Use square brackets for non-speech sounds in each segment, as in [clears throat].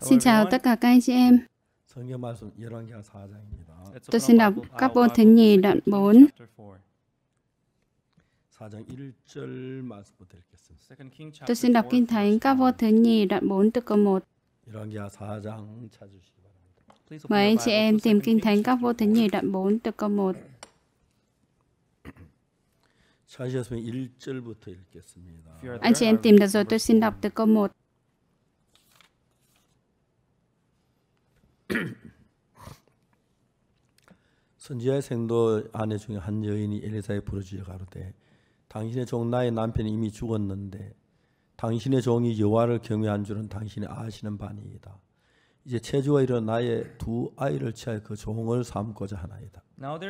Xin chào tất cả các anh chị em. Tôi xin đọc các bôn thứ nhì đoạn 4. Tôi xin đọc Kinh Thánh các vô thứ nhì đoạn 4 từ câu 1. Mời [clears throat] anh chị em tìm Kinh Thánh các vô thứ nhì đoạn 4 từ câu 1. Anh chị em tìm được rồi, tôi xin đọc từ câu 1. [clears throat] 선지자의 생도 아내 중에 한 여인이 엘리사의 부르짖어 가로되 당신의 종 나의 남편이 이미 죽었는데 당신의 종이 여호와를 경외한 줄은 당신이 아시는 바니이다. 이제 체주와 일어 나의 두 아이를 취하여 그 종을 삼고자 하나이다.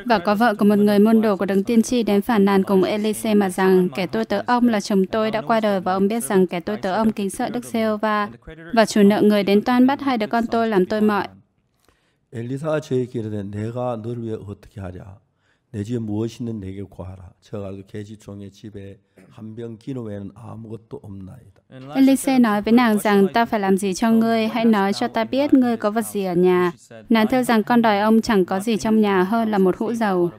Và có vợ của một người môn đồ của đấng tiên tri đến phản nàn cùng Elise mà rằng kẻ tôi tớ ông là chồng tôi đã qua đời và ông biết rằng kẻ tôi tớ ông kính sợ Đức giê hô và chủ nợ người đến toan bắt hai đứa con tôi làm tôi mọi 엘리사가 저에게 이르되 내가 너를 위해 어떻게 하랴 내 집에 무엇이 있는 내게 구하라 저가도 계집종의 집에 한 기름 외에는 아무것도 없나이다 Elise nói với nàng rằng ta phải làm gì cho ngươi hãy nói cho ta biết ngươi có vật gì ở nhà nàng thưa rằng con đòi ông chẳng có gì trong nhà hơn là một hũ dầu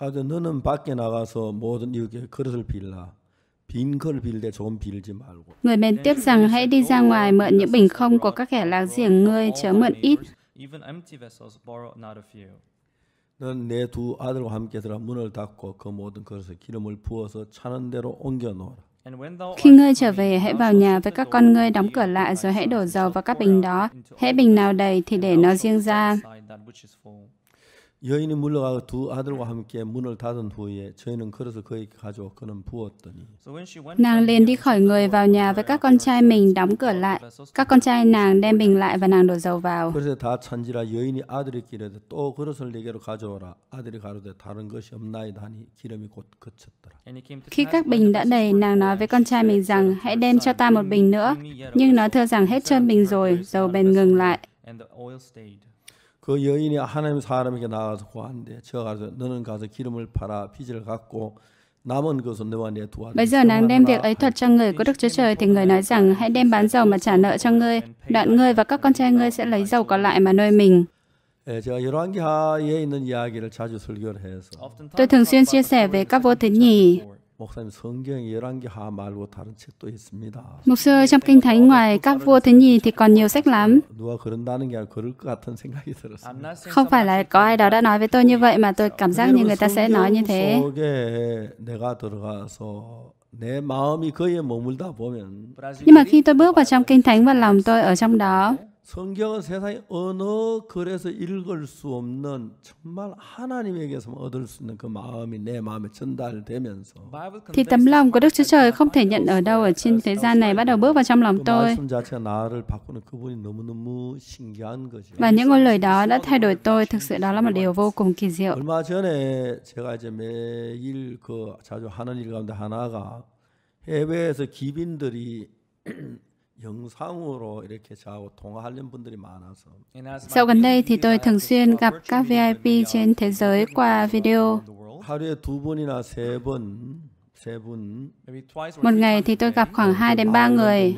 가서 너는 밖에 나가서 모든 이웃에게 그릇을 빌라 Người men tiếp rằng hãy đi ra ngoài mượn những bình không của các kẻ láng giềng ngươi chớ mượn ít Even empty vessels borrow not a few. 는 아들과 함께 들어 문을 닫고 그 모든 그릇에 기름을 부어서 차는 대로 옮겨 놓아라. Khi ngươi trở về, hãy vào nhà với các con ngươi đóng cửa lại rồi hãy đổ dầu vào các bình đó. Hễ bình nào đầy thì để nó riêng ra. 여인이 물러가 두 아들과 함께 문을 닫은 후에 저희는 그래서 그에게 가져 그는 부었더니 nàng liền đi khỏi người vào nhà với các con trai mình đóng cửa lại các con trai nàng đem bình lại và nàng đổ dầu vào 그래서 다 찬지라 여인이 아들의 길에 또 그릇을 내게로 가져오라 아들이 가로되 다른 것이 없나이다 하니 기름이 곧 그쳤더라 khi các bình đã đầy nàng nói với con trai mình rằng hãy đem cho ta một bình nữa nhưng nó thưa rằng hết trơn bình rồi dầu bèn ngừng lại 그 여인이 하나님 사람에게 나가서 고한데 저가 가서 너는 가서 기름을 팔아 빚을 갖고 Bây giờ nàng đem việc ấy thuật cho người của Đức Chúa Trời thì người nói rằng hãy đem bán dầu mà trả nợ cho ngươi, đoạn ngươi và các con trai ngươi sẽ lấy dầu còn lại mà nuôi mình. Tôi thường xuyên chia sẻ về các vô thứ nhì Mục sư trong Kinh Thánh ngoài các vua thứ nhì thì còn nhiều sách lắm. Không phải là có ai đó đã nói với tôi như vậy mà tôi cảm giác như người ta sẽ nói như thế. Nhưng mà khi tôi bước vào trong Kinh Thánh và lòng tôi ở trong đó, 성경은 세상의 어느 글에서 읽을 수 없는 정말 하나님에게서 얻을 수 있는 그 마음이 내 마음에 전달되면서 thì tấm lòng của Đức Chúa Trời không thể nhận ở đâu ở trên thế gian này bắt đầu bước vào trong lòng tôi. Và những ngôn lời đó đã thay đổi tôi, thực sự đó là một điều vô cùng kỳ diệu. 얼마 전에 제가 이제 매일 그 자주 하는 일 가운데 하나가 해외에서 기빈들이 Dạo gần đây thì tôi thường xuyên gặp các VIP trên thế giới qua video. Một ngày thì tôi gặp khoảng 2 đến 3 người.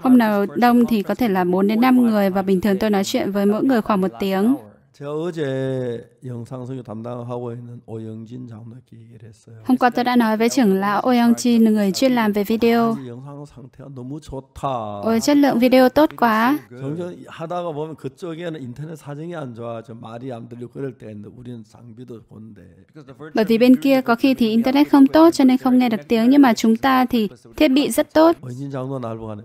Hôm nào đông thì có thể là 4 đến 5 người và bình thường tôi nói chuyện với mỗi người khoảng một tiếng. 제가 어제 영상 소개 담당하고 있는 오영진 장로님 얘기를 했어요. Hôm qua tôi đã nói với trưởng lão Oyeongjin, người chuyên làm về video. 영상 상태가 너무 좋다. Ôi, chất lượng video tốt quá. 종종 하다가 보면 그쪽에는 인터넷 사정이 안 좋아서 말이 안 들리고 그럴 때인데 우리는 장비도 본데. Bởi vì bên kia có khi thì internet không tốt cho nên không nghe được tiếng nhưng mà chúng ta thì thiết bị rất tốt. 오영진 장로 날 보고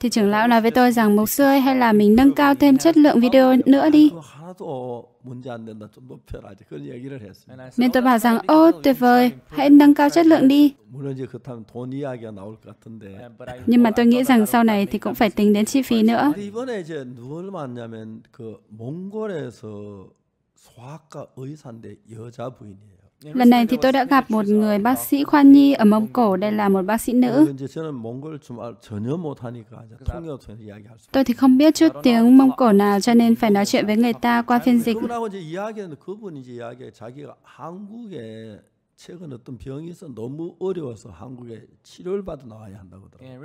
thì trưởng lão nói với tôi rằng mục sư ơi hay là mình nâng cao thêm chất lượng video nữa đi. Nên tôi oh, bảo rằng ô tuyệt vời, hãy nâng cao chất lượng đi. Nhưng mà tôi nghĩ rằng sau này thì cũng phải tính đến chi phí nữa. 소아과 의사인데 여자 부인이에요. Lần này thì tôi đã gặp một người bác sĩ khoa nhi ở Mông Cổ, đây là một bác sĩ nữ. Tôi thì không biết chút tiếng Mông Cổ nào cho nên phải nói chuyện với người ta qua phiên dịch. 최근 어떤 병이 있어 너무 어려워서 한국에 치료를 받아 나와야 한다고 하더라고요.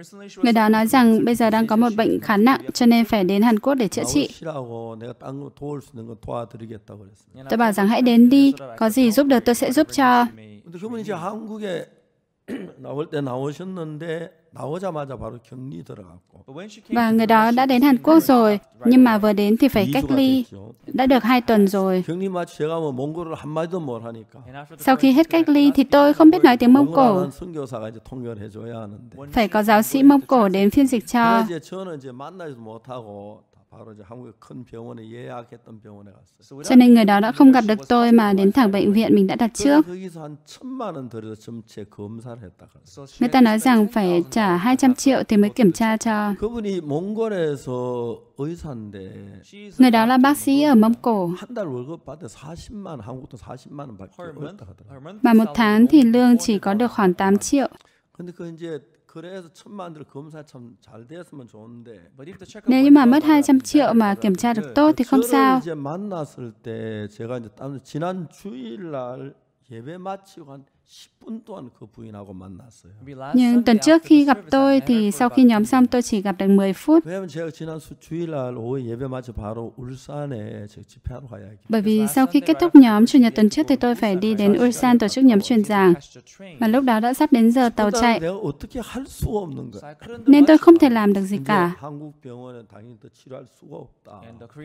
Người đó nói rằng bây giờ đang có một bệnh khá nặng cho nên phải đến Hàn Quốc để chữa trị. Tôi bảo rằng hãy đến đi, có gì giúp được tôi sẽ giúp cho. 근데 그분이 이제 한국에 [clears throat] 나올 때 나오셨는데 và người đó đã đến Hàn Quốc rồi, nhưng mà vừa đến thì phải cách ly. Đã được hai tuần rồi. Sau khi hết cách ly thì tôi không biết nói tiếng Mông Cổ. Phải có giáo sĩ Mông Cổ đến phiên dịch cho. Cho nên người đó đã không gặp được tôi mà đến thẳng bệnh viện mình đã đặt trước. Người ta nói rằng phải trả 200 triệu thì mới kiểm tra cho. Người đó là bác sĩ ở Mông Cổ. mà một tháng thì lương chỉ có được khoảng 8 triệu. Nếu như mà mất 200 triệu mà kiểm tra được tốt thì không sao. 만났을 때 제가 이제 지난 주일 날 예배 마치고 한 Nhưng tuần trước khi gặp tôi thì sau khi nhóm xong tôi chỉ gặp được 10 phút. Bởi vì sau khi kết thúc nhóm chủ nhật tuần trước thì tôi phải đi đến Ulsan tổ chức nhóm truyền giảng. Và lúc đó đã sắp đến giờ tàu chạy. Nên tôi không thể làm được gì cả.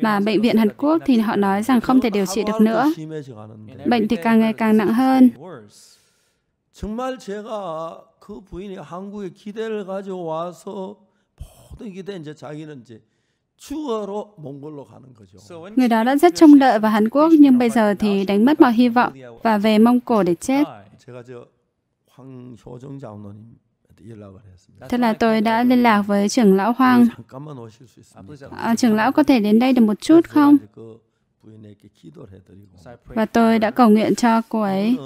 Mà bệnh viện Hàn Quốc thì họ nói rằng không thể điều trị được nữa. Bệnh thì càng ngày càng nặng hơn. 정말 제가 그 부인이 한국에 기대를 가져와서 모든 기대 이제 자기는 이제 Người đó đã rất trông đợi vào Hàn Quốc nhưng bây giờ thì đánh mất mọi hy vọng và về Mông Cổ để chết. Thế là tôi đã liên lạc với trưởng lão Hoàng. À, trưởng lão có thể đến đây được một chút không? Và tôi đã cầu nguyện cho cô ấy.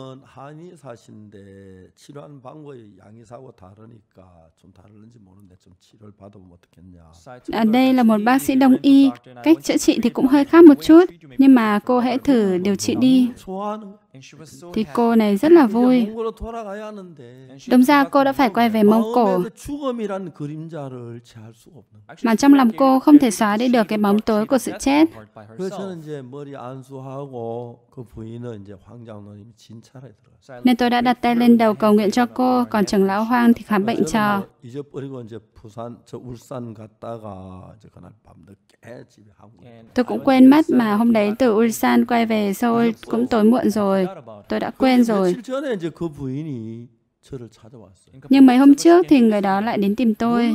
À, đây là một bác sĩ đông y, cách chữa trị thì cũng hơi khác một chút, nhưng mà cô hãy thử điều trị đi. Thì cô này rất là vui. Đúng ra cô đã phải quay về Mông Cổ. Mà trong lòng cô không thể xóa đi được cái bóng tối của sự chết. 머리 안수하고 그 부인은 이제 황 진찰에 들어갔어요. Dạ, Nên tôi đã đặt tay lên đầu cầu nguyện cho cô, còn trưởng lão Hoang thì khám bệnh cho. 잊어버리고 이제 부산 저 울산 갔다가 이제 그날 밤늦게 집에 한국. Tôi cũng quên mất mà hôm đấy từ Ulsan quay về Seoul cũng tối muộn rồi. Tôi đã quên rồi. 며칠 전에 이제 그 부인이 nhưng mấy hôm trước thì người đó lại đến tìm tôi.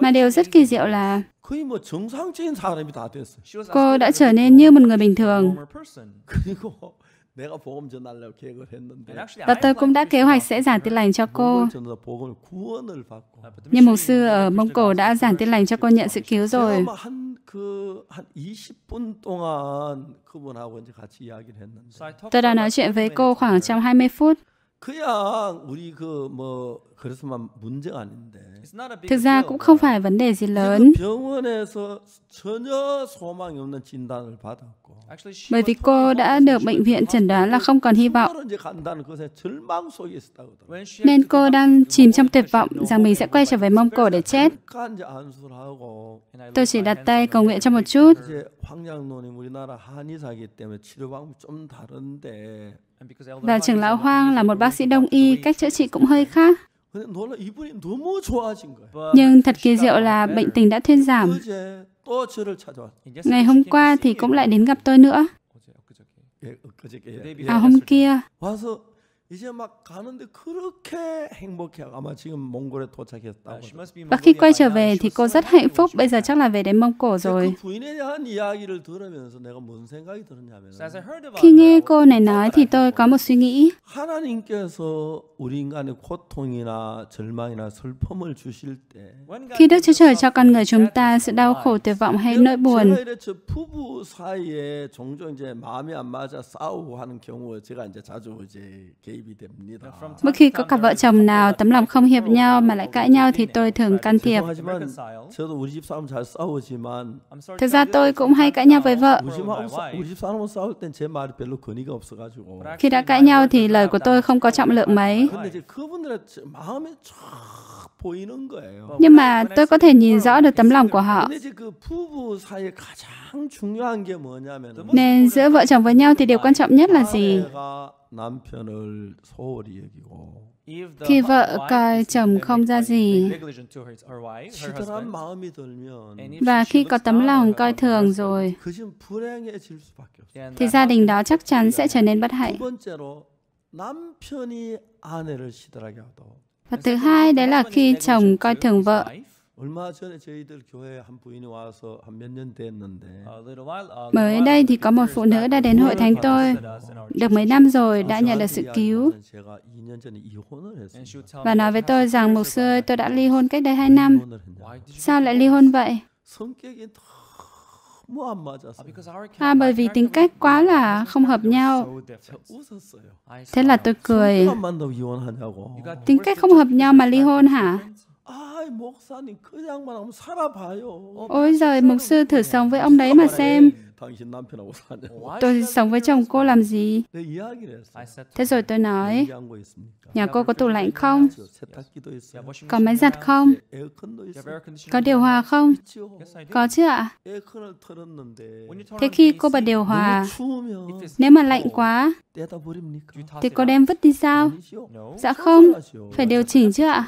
Mà điều rất kỳ diệu là cô đã trở nên như một người bình thường. Và tôi cũng đã kế hoạch sẽ giảng tin lành cho cô. Nhưng mục sư ở Mông Cổ đã giảng tin lành cho cô nhận sự cứu rồi. Tôi đã nói chuyện với cô khoảng trong 20 phút. 그야 우리 그 그래서만 문제가 아닌데. Thực ra cũng không phải vấn đề gì lớn. Bởi vì cô đã được bệnh viện chẩn đoán là không còn hy vọng. Nên cô đang chìm trong tuyệt vọng rằng mình sẽ quay trở về Mông Cổ để chết. Tôi chỉ đặt tay cầu nguyện cho một chút. Và trưởng lão Hoang là một bác sĩ đông y, cách chữa trị cũng hơi khác. Nhưng thật kỳ diệu là bệnh tình đã thuyên giảm. Ngày hôm qua thì cũng lại đến gặp tôi nữa. À hôm kia, 이제 막 가는데 그렇게 행복해하고 아마 지금 몽골에 dochac했다고. Và khi quay trở về thì cô rất hạnh phúc. Bây giờ chắc là về đến Mông Cổ rồi. Khi nghe cô này nói thì tôi có một suy nghĩ. Khi Đức Chúa Trời cho con người chúng ta sự đau khổ tuyệt vọng hay nỗi buồn. 부부 사이에 종종 이제 마음이 안 맞아 싸우고 하는 경우 제가 이제 자주 이제 Mỗi khi có cặp vợ chồng nào tấm lòng không hiệp nhau mà lại cãi nhau thì tôi thường can thiệp. Thực ra tôi cũng hay cãi nhau với vợ. Khi đã cãi nhau thì lời của tôi không có trọng lượng mấy. Nhưng mà tôi có thể nhìn rõ được tấm lòng của họ. Nên giữa vợ chồng với nhau thì điều quan trọng nhất là gì? Khi vợ coi chồng không ra gì và khi có tấm lòng coi thường rồi thì gia đình đó chắc chắn sẽ trở nên bất hạnh. Và thứ hai đấy là khi chồng coi thường vợ 얼마 전에 저희들 교회에 한 부인이 와서 한 됐는데 Mới đây thì có một phụ nữ đã đến hội thánh tôi được mấy năm rồi đã nhận được sự cứu và nói với tôi rằng một xưa tôi đã ly hôn cách đây hai năm sao lại ly hôn vậy À, bởi vì tính cách quá là không hợp nhau. Thế là tôi cười. Tính cách không hợp nhau mà ly hôn hả? Ôi giời, mục sư thử sống với ông đấy mà xem. Tôi sống với chồng cô làm gì? Thế rồi tôi nói, nhà cô có tủ lạnh không? Có máy giặt không? Có điều hòa không? Có chứ ạ. Thế khi cô bật điều hòa, nếu mà lạnh quá, thì cô đem vứt đi sao? Dạ không, phải điều chỉnh chứ ạ.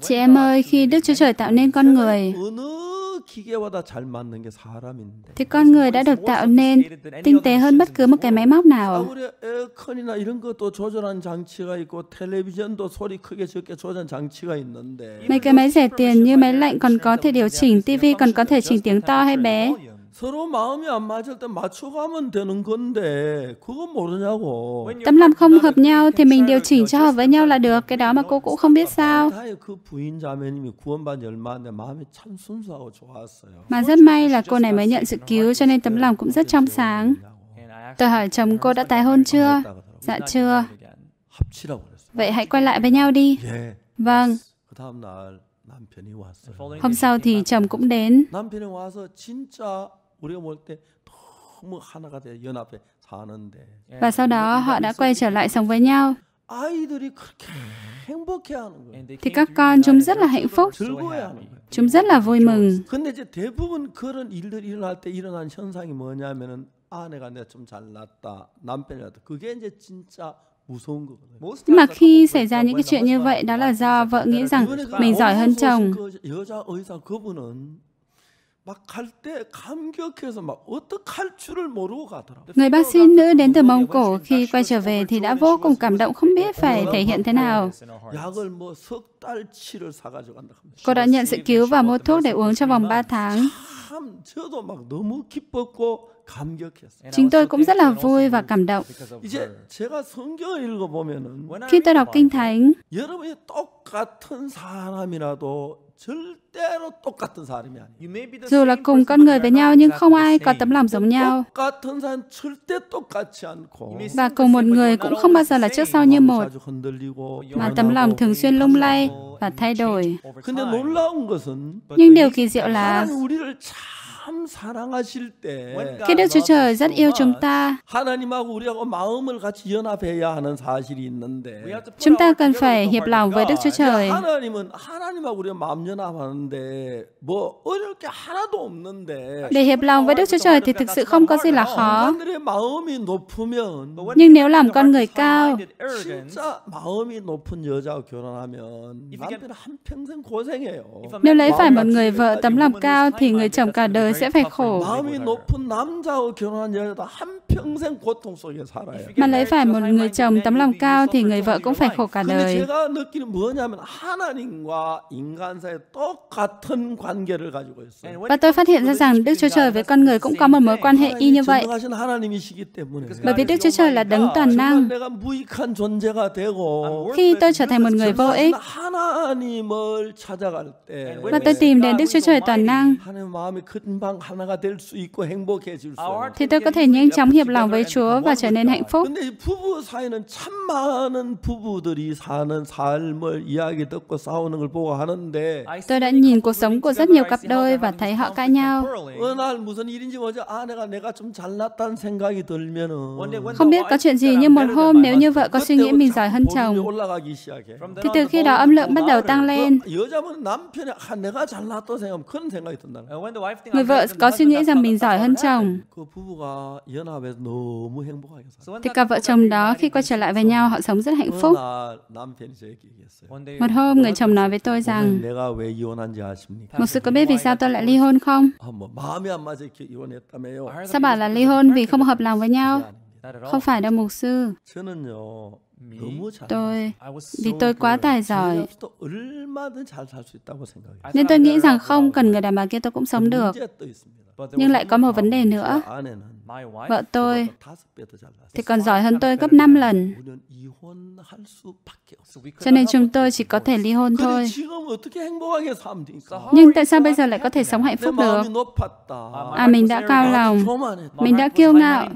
Chị em ơi, khi Đức Chúa Trời tạo nên con người, thì con người đã được tạo nên tinh tế hơn bất cứ một cái máy móc nào. Mấy cái máy rẻ tiền như máy lạnh còn có thể điều chỉnh, tivi còn có thể chỉnh tiếng to hay bé. 서로 마음이 안 맞을 때 맞춰가면 되는 건데 그거 모르냐고. Tấm lòng không hợp nhau thì mình điều chỉnh cho hợp với nhau là được. Cái đó mà cô cũng không biết sao. Mà rất may là cô này mới nhận sự cứu cho nên tấm lòng cũng rất trong sáng. Tôi hỏi chồng cô đã tái hôn chưa? Dạ chưa. Vậy hãy quay lại với nhau đi. Vâng. Hôm sau thì chồng cũng đến. Và sau đó họ đã quay trở lại sống với nhau. Thì các con chúng rất là hạnh phúc. Chúng rất là vui mừng. Nhưng mà khi xảy ra những cái chuyện như vậy, đó là do vợ nghĩ rằng mình giỏi hơn chồng. 갈때 감격해서 막 어떡할 줄을 모르고 가더라고. Người bác sĩ nữ đến từ Mông Cổ khi quay trở về thì đã vô cùng cảm động không biết phải thể hiện thế nào. Cô đã nhận sự cứu và mua thuốc để uống trong vòng 3 tháng. Chính tôi cũng rất là vui và cảm động. Khi tôi đọc Kinh Thánh, dù là cùng con người với nhau nhưng không ai có tấm lòng giống nhau. Và cùng một người cũng không bao giờ là trước sau như một, mà tấm lòng thường xuyên lung lay và thay đổi. Nhưng điều kỳ diệu là khi Đức Chúa Trời rất yêu chúng ta, chúng ta cần phải hiệp lòng với Đức Chúa Trời. Để hiệp lòng với Đức Chúa Trời thì thực sự không có gì là khó. Nhưng nếu làm con người cao, nếu lấy phải một người vợ tấm lòng cao thì người chồng cả đời người sẽ phải khổ. Mà lấy phải một người chồng tấm lòng cao thì người vợ cũng phải khổ cả đời. Và tôi phát hiện ra rằng Đức Chúa Trời với con người cũng có một mối quan hệ y như vậy. Bởi vì Đức Chúa Trời là đấng toàn năng. Khi tôi trở thành một người vô ích, và tôi tìm đến Đức Chúa Trời toàn năng, thì tôi có thể nhanh chóng hiệp lòng với Chúa và trở nên hạnh phúc. Tôi đã nhìn cuộc sống của rất nhiều cặp đôi và thấy họ cãi nhau. Không biết có chuyện gì nhưng một hôm nếu như vợ có suy nghĩ mình giỏi hơn chồng, thì từ khi đó âm lượng bắt đầu tăng lên. Người vợ có suy nghĩ rằng mình giỏi hơn chồng, thì cặp vợ chồng đó khi quay trở lại với nhau, họ sống rất hạnh phúc. Một hôm, người chồng nói với tôi rằng, một sự có biết vì sao tôi lại ly hôn không? Sao bảo là ly hôn vì không hợp lòng với nhau? Không phải đâu, mục sư. Tôi, vì tôi quá tài giỏi. Nên tôi nghĩ rằng không cần người đàn bà kia tôi cũng sống được. Nhưng lại có một vấn đề nữa. Vợ tôi thì còn giỏi hơn tôi gấp 5 lần. Cho nên chúng tôi chỉ có thể ly hôn thôi. Nhưng tại sao bây giờ lại có thể sống hạnh phúc được? Uh, à, mình đã cao lòng, mình đã kiêu ngạo,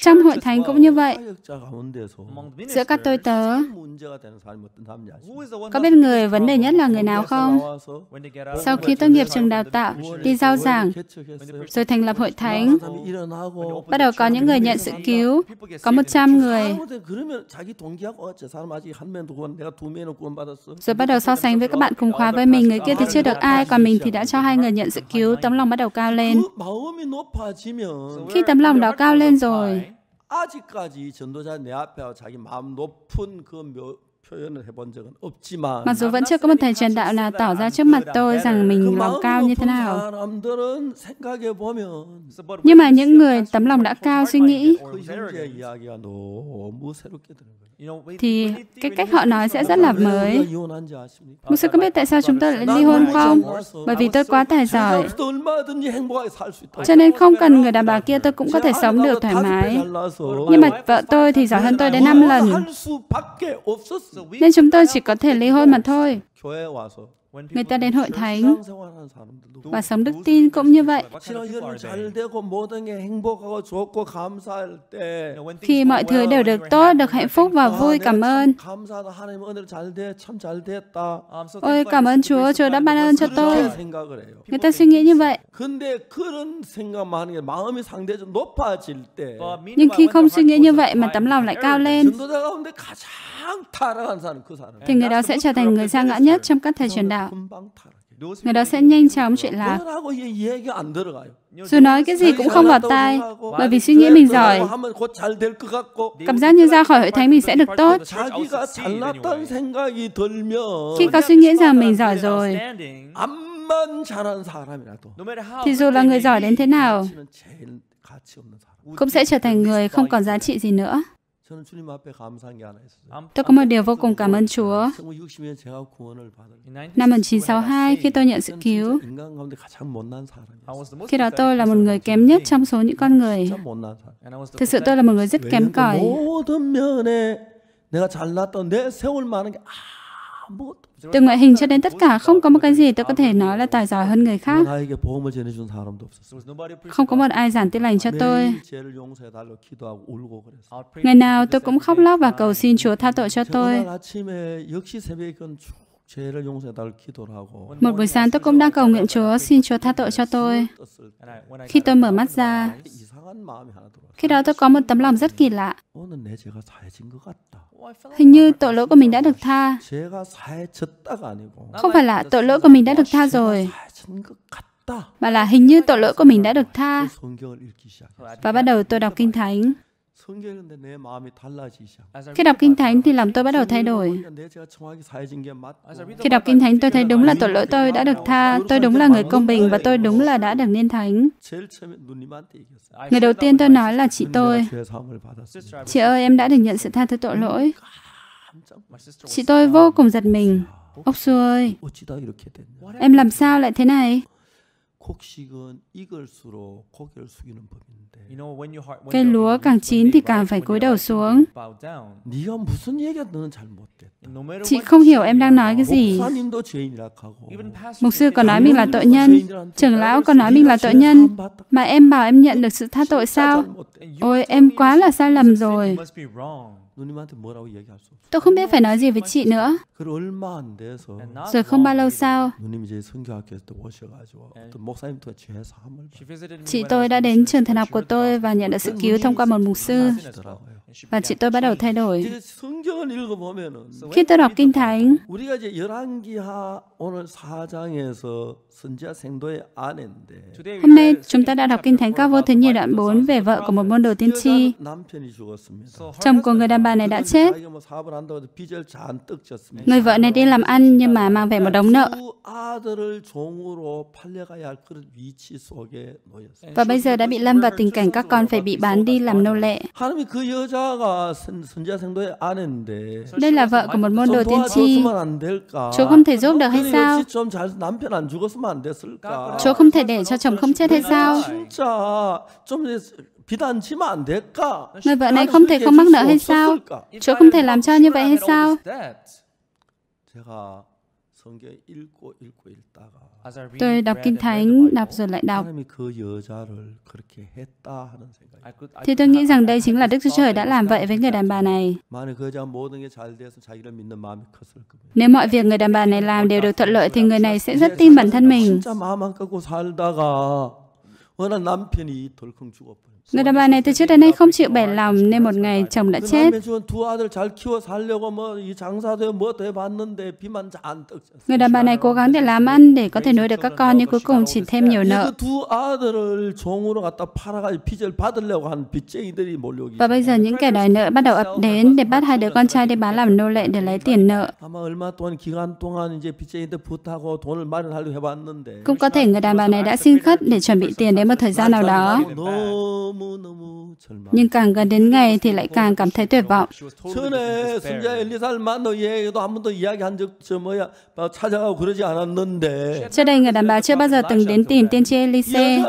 trong hội thánh cũng như vậy. Giữa các tôi tớ, có biết người vấn đề nhất là người nào không? Sau khi tốt nghiệp trường đào tạo, đi giao giảng, rồi thành lập hội thánh, bắt đầu có những người nhận sự cứu, có 100 người. Rồi bắt đầu so sánh với các bạn cùng khóa với mình, người kia thì chưa được ai, còn mình thì đã cho hai người nhận sự cứu, tấm lòng bắt đầu cao lên. khi tấm lòng đó cao lên rồi Mặc dù vẫn chưa có một thầy truyền đạo là tỏ ra trước mặt tôi rằng mình lòng cao như thế nào. Nhưng mà những người tấm lòng đã cao suy nghĩ thì cái cách họ nói sẽ rất là mới. Mục sư có biết tại sao chúng tôi lại ly hôn không? Bởi vì tôi quá tài giỏi. Cho nên không cần người đàn bà kia tôi cũng có thể sống được thoải mái. Nhưng mà vợ tôi thì giỏi hơn tôi đến 5 lần nên chúng tôi chỉ có thể ly hôn mà thôi. Người ta đến hội thánh và sống đức tin cũng như vậy. Khi mọi thứ đều được tốt, được hạnh phúc và vui cảm ơn. Ôi, cảm ơn Chúa, Chúa đã ban ơn cho tôi. Người ta suy nghĩ như vậy. Nhưng khi không suy nghĩ như vậy mà tấm lòng lại cao lên, thì người đó sẽ trở thành người xa ngã nhất trong các thầy truyền đạo. Người đó sẽ nhanh chóng chuyện lạc. Dù nói cái gì cũng không vào tai, bởi vì suy nghĩ mình giỏi. Cảm giác như ra khỏi hội thánh mình sẽ được tốt. Khi có suy nghĩ rằng mình giỏi rồi, thì dù là người giỏi đến thế nào, cũng sẽ trở thành người không còn giá trị gì nữa. Tôi có một điều vô cùng cảm ơn Chúa. Năm 1962, khi tôi nhận sự cứu, khi đó tôi là một người kém nhất trong số những con người. Thực sự tôi là một người rất kém cỏi. Từ ngoại hình cho đến tất cả, không có một cái gì tôi có thể nói là tài giỏi hơn người khác. Không có một ai giảng tin lành cho tôi. Ngày nào tôi cũng khóc lóc và cầu xin Chúa tha tội cho tôi. Một buổi sáng tôi cũng đang cầu nguyện Chúa, xin Chúa tha tội cho tôi. Khi tôi mở mắt ra, khi đó tôi có một tấm lòng rất kỳ lạ. Hình như tội lỗi của mình đã được tha. Không phải là tội lỗi của mình đã được tha rồi, mà là hình như tội lỗi của mình đã được tha. Và bắt đầu tôi đọc Kinh Thánh. Khi đọc Kinh Thánh thì làm tôi bắt đầu thay đổi. Khi đọc Kinh Thánh tôi thấy đúng là tội lỗi tôi đã được tha, tôi đúng là người công bình và tôi đúng là đã được nên thánh. Người đầu tiên tôi nói là chị tôi. Chị ơi, em đã được nhận sự tha thứ tội lỗi. Chị tôi vô cùng giật mình. Ốc xua ơi, em làm sao lại thế này? 곡식은 익을수록 고개를 숙이는 법인데. Cây lúa càng chín thì càng phải cúi đầu xuống. 네가 무슨 얘기야 너는 잘못됐다. Chị không hiểu em đang nói cái gì. Mục sư còn nói mình là tội nhân, trưởng lão còn nói mình là tội nhân, mà em bảo em nhận được sự tha tội sao? Ôi, em quá là sai lầm rồi. Tôi không biết phải nói gì với chị nữa. Rồi không bao lâu sau, chị tôi đã đến trường thần học của tôi và nhận được sự cứu thông qua một mục sư. Và chị tôi bắt đầu thay đổi. Khi tôi đọc Kinh Thánh, Hôm nay chúng ta đã đọc Kinh Thánh Các Vô Thứ Nhi đoạn 4 về vợ của một môn đồ tiên tri. Chồng của người đàn bà này đã chết. Người vợ này đi làm ăn nhưng mà mang về một đống nợ. Và bây giờ đã bị lâm vào tình cảnh các con phải bị bán đi làm nô lệ. Đây là vợ của một môn đồ tiên tri. Chúa không thể giúp được hay sao? Chúa không thể để cho chồng không chết hay sao? Người vợ này không thể không mắc nợ hay sao? Chúa không thể làm cho như vậy hay sao? Tôi đọc Kinh Thánh, đọc rồi lại đọc. Thì tôi nghĩ rằng đây chính là Đức Chúa Trời đã làm vậy với người đàn bà này. Nếu mọi việc người đàn bà này làm đều được thuận lợi thì người này sẽ rất tin bản thân mình. Người đàn bà này từ trước đến nay không chịu bẻ lòng nên một ngày chồng đã chết. Người đàn bà này cố gắng để làm ăn để có thể nuôi được các con nhưng cuối cùng chỉ thêm nhiều nợ. Và bây giờ những kẻ đòi nợ bắt đầu ập đến để bắt hai đứa con trai đi bán làm nô lệ để lấy tiền nợ. Cũng có thể người đàn bà này đã xin khất để chuẩn bị tiền đến một thời gian nào đó. Nhưng càng gần đến ngày thì lại càng cảm thấy tuyệt vọng. Trước đây người đàn bà chưa bao giờ từng đến tìm tiên tri Elise.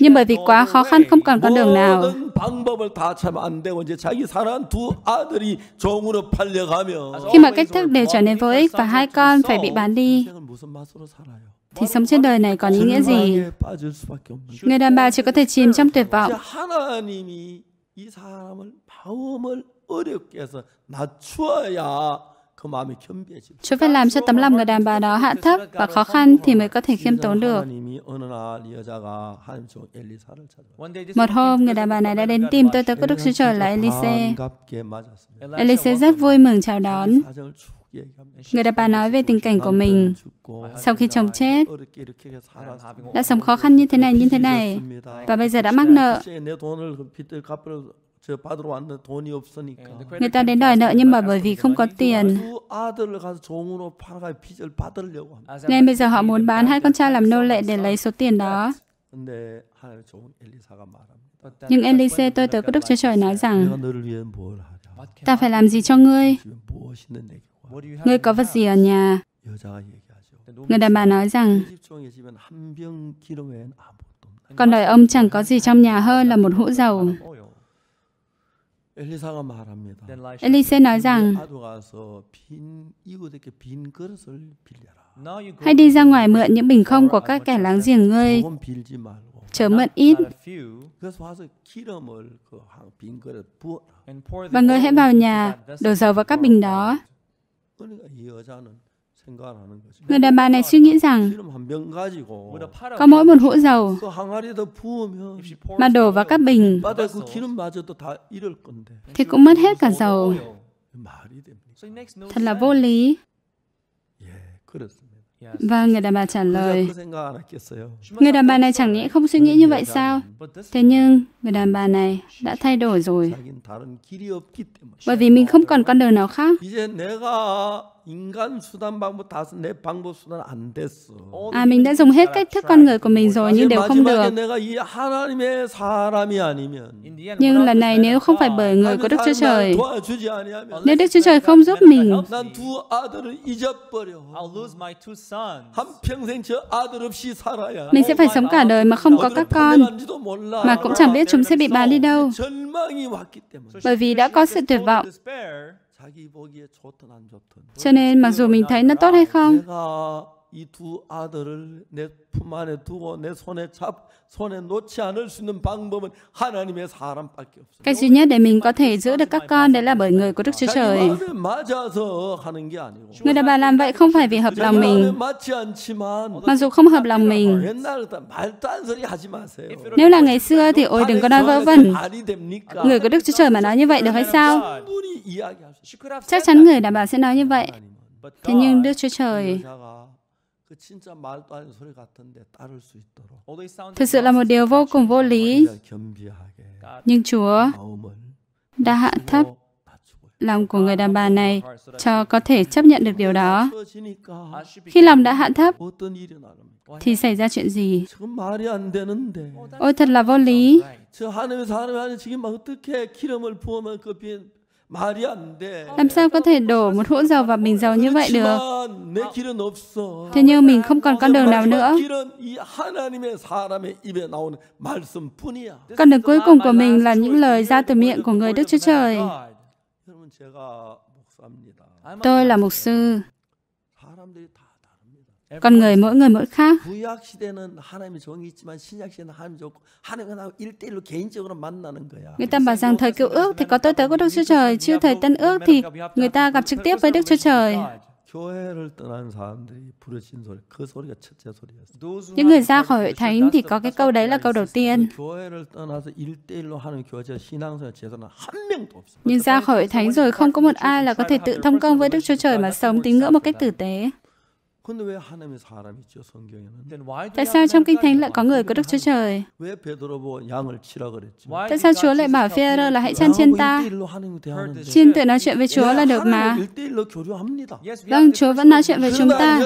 Nhưng bởi vì quá khó khăn không còn con đường nào. Khi mà cách thức đều trở nên vô ích và hai con phải bị bán đi thì sống trên đời này còn ý nghĩa gì? Người đàn bà chỉ có thể chìm trong tuyệt vọng. Chúa phải làm cho tấm lòng người đàn bà đó hạ thấp và khó khăn thì mới có thể khiêm tốn được. Một hôm, người đàn bà này đã đến tìm tôi tới có Đức Chúa Trời là Elise. Elise rất vui mừng chào đón. Người đàn bà nói về tình cảnh của mình sau khi chồng chết, đã sống khó khăn như thế này, như thế này, và bây giờ đã mắc nợ. Người ta đến đòi nợ nhưng mà bởi vì không có tiền. Ngay bây giờ họ muốn bán hai con trai làm nô lệ để lấy số tiền đó. Nhưng Elise tôi tới có Đức Chúa Trời nói rằng, ta phải làm gì cho ngươi? Ngươi có vật gì ở nhà? Người đàn bà nói rằng Còn đời ông chẳng có gì trong nhà hơn là một hũ dầu. Elise nói rằng Hãy đi ra ngoài mượn những bình không của các kẻ láng giềng ngươi chớ mượn ít và ngươi hãy vào nhà đổ dầu vào các bình đó Người đàn bà này suy nghĩ rằng có mỗi một hũ dầu mà đổ vào các bình thì cũng mất hết cả dầu. Thật là vô lý. Và người đàn bà trả lời, người đàn bà này chẳng nhẽ không suy nghĩ như vậy sao? Thế nhưng, người đàn bà này đã thay đổi rồi. Bởi vì mình không còn con đường nào khác. À, mình đã dùng hết cách thức con người của mình rồi nhưng đều không được. Nhưng lần này nếu không phải bởi người của Đức Chúa Trời, nếu Đức Chúa Trời không giúp mình, mình sẽ phải sống cả đời mà không có các con, mà cũng chẳng biết chúng sẽ bị bán đi đâu. Bởi vì đã có sự tuyệt vọng. Cho nên mặc dù mình thấy nó tốt hay không, 이 아들을 내 안에 두고 내 손에 잡 손에 놓지 않을 수 있는 방법은 하나님의 사람밖에 없어요. Cách duy nhất để mình có thể giữ được các con đấy là bởi người của Đức Chúa Trời. Người đàn bà làm vậy không phải vì hợp lòng mình. Mặc dù không hợp lòng mình. Nếu là ngày xưa thì ôi đừng có nói vớ vẩn. Người của Đức Chúa Trời mà nói như vậy được hay sao? Chắc chắn người đàn bà sẽ nói như vậy. Thế nhưng Đức Chúa Trời Thực sự là một điều vô cùng vô lý. Nhưng Chúa đã hạ thấp lòng của người đàn bà này cho có thể chấp nhận được điều đó. Khi lòng đã hạ thấp, thì xảy ra chuyện gì? Ôi thật là vô lý. Làm sao có thể đổ một hũ dầu vào bình dầu như vậy được? Thế nhưng mình không còn con đường nào nữa. Con đường cuối cùng của mình là những lời ra từ miệng của người Đức Chúa Trời. Tôi là mục sư. Con người mỗi người mỗi khác. Người ta bảo rằng thời cựu ước thì có tôi tới có Đức Chúa Trời, chứ thời tân ước thì người ta gặp trực tiếp với Đức Chúa Trời. Những người ra khỏi hội thánh thì có cái câu đấy là câu đầu tiên. Nhưng ra khỏi hội thánh rồi không có một ai là có thể tự thông công với Đức Chúa Trời mà sống tín ngưỡng một cách tử tế. Tại sao trong Kinh Thánh lại có người có Đức Chúa Trời? Tại sao Chúa lại bảo Phêrô là hãy dạ chăn chiên ta? Chiên tự nói chuyện với Chúa là được mà. Vâng, Chúa vẫn nói chuyện với chúng ta.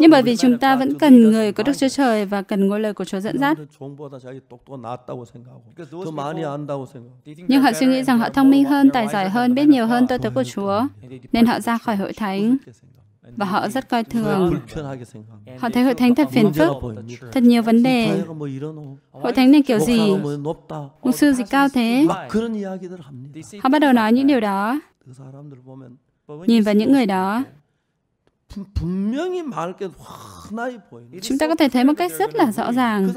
Nhưng bởi vì chúng ta vẫn cần người có Đức Chúa Trời và cần ngôi lời của Chúa dẫn dắt. Nhưng họ suy nghĩ rằng họ thông minh hơn, tài giỏi hơn, biết nhiều hơn tôi tới của Chúa nên họ ra khỏi hội thánh và họ rất coi thường. Họ thấy hội thánh thật phiền phức, thật nhiều vấn đề. Hội thánh này kiểu gì? Mục sư gì cao thế? Họ bắt đầu nói những điều đó. Nhìn vào những người đó, Chúng ta có thể thấy một cách rất là rõ ràng.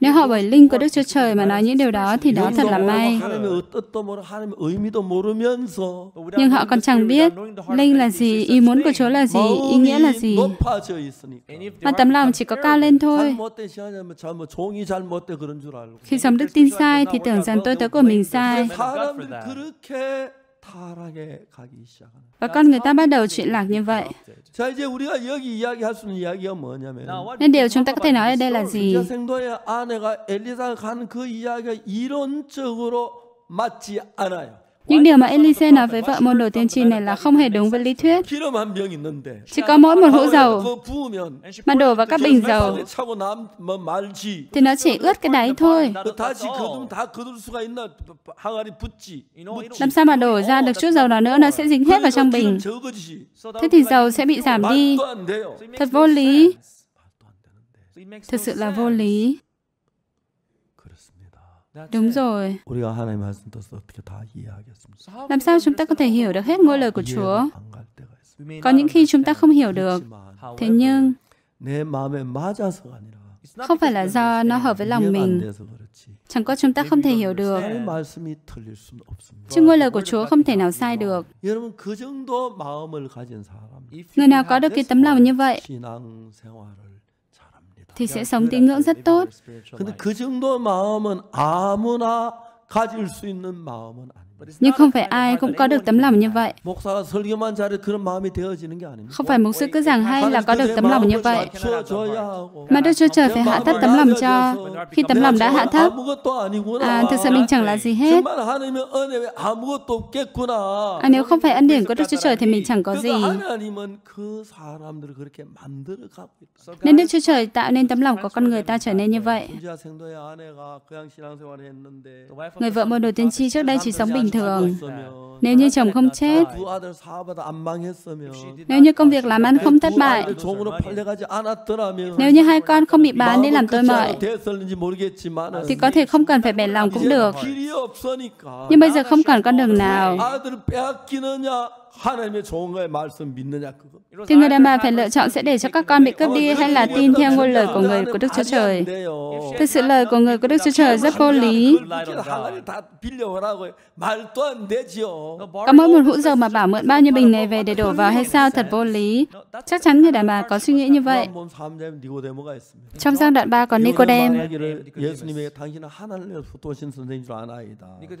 Nếu họ bởi linh của Đức Chúa Trời mà nói những điều đó thì đó thật là may. Nhưng họ còn chẳng biết linh là gì, ý muốn của Chúa là gì, ý nghĩa là gì. mà tấm lòng chỉ có cao lên thôi. Khi sống đức tin sai thì tưởng rằng tôi tớ của mình sai. Và con người ta bắt đầu chuyện lạc như vậy. Nên điều chúng ta có thể nói ở đây là gì? Những điều mà Elise nói với vợ môn đồ tiên tri này là không hề đúng với lý thuyết. Chỉ có mỗi một hũ dầu mà đổ vào các bình dầu thì nó chỉ ướt cái đáy thôi. Làm sao mà đổ ra được chút dầu đó nữa nó sẽ dính hết vào trong bình. Thế thì dầu sẽ bị giảm đi. Thật vô lý. Thật sự là vô lý. Đúng rồi. Làm sao chúng ta có thể hiểu được hết ngôi lời của Chúa? Có những khi chúng ta không hiểu được. Thế nhưng, không phải là do nó hợp với lòng mình. Chẳng có chúng ta không thể hiểu được. Chứ ngôi lời của Chúa không thể nào sai được. Người nào có được cái tấm lòng như vậy, thì sẽ sống tín ngưỡng rất tốt. 근데 그 정도 마음은 아무나 가질 수 있는 마음은 아니에요. Nhưng không phải ai cũng có được tấm lòng như vậy. Không phải mục sư cứ giảng hay là có được tấm lòng như vậy. Mà Đức Chúa Trời phải hạ thấp tấm lòng cho. Khi tấm lòng đã hạ thấp, à, thực sự mình chẳng là gì hết. À, nếu không phải ân điển của Đức Chúa Trời thì mình chẳng có gì. Nên Đức Chúa Trời tạo nên tấm lòng của con người ta trở nên như vậy. Người vợ môn đồ tiên tri trước đây chỉ sống bình thường, nếu như chồng không chết, nếu như công việc làm ăn không thất bại, nếu như hai con không bị bán đi làm tôi mời, thì có thể không cần phải bền lòng cũng được. Nhưng bây giờ không còn con đường nào. Thì người đàn bà phải lựa chọn sẽ để cho các con bị cướp đi hay là tin theo ngôn lời của người của Đức Chúa Trời. Thực sự lời của người của Đức Chúa Trời rất vô lý. Có mỗi một hũ dầu mà bảo mượn bao nhiêu bình này về để đổ vào hay sao thật vô lý. Chắc chắn người đàn bà có suy nghĩ như vậy. Trong giai đoạn 3 còn Nicodem.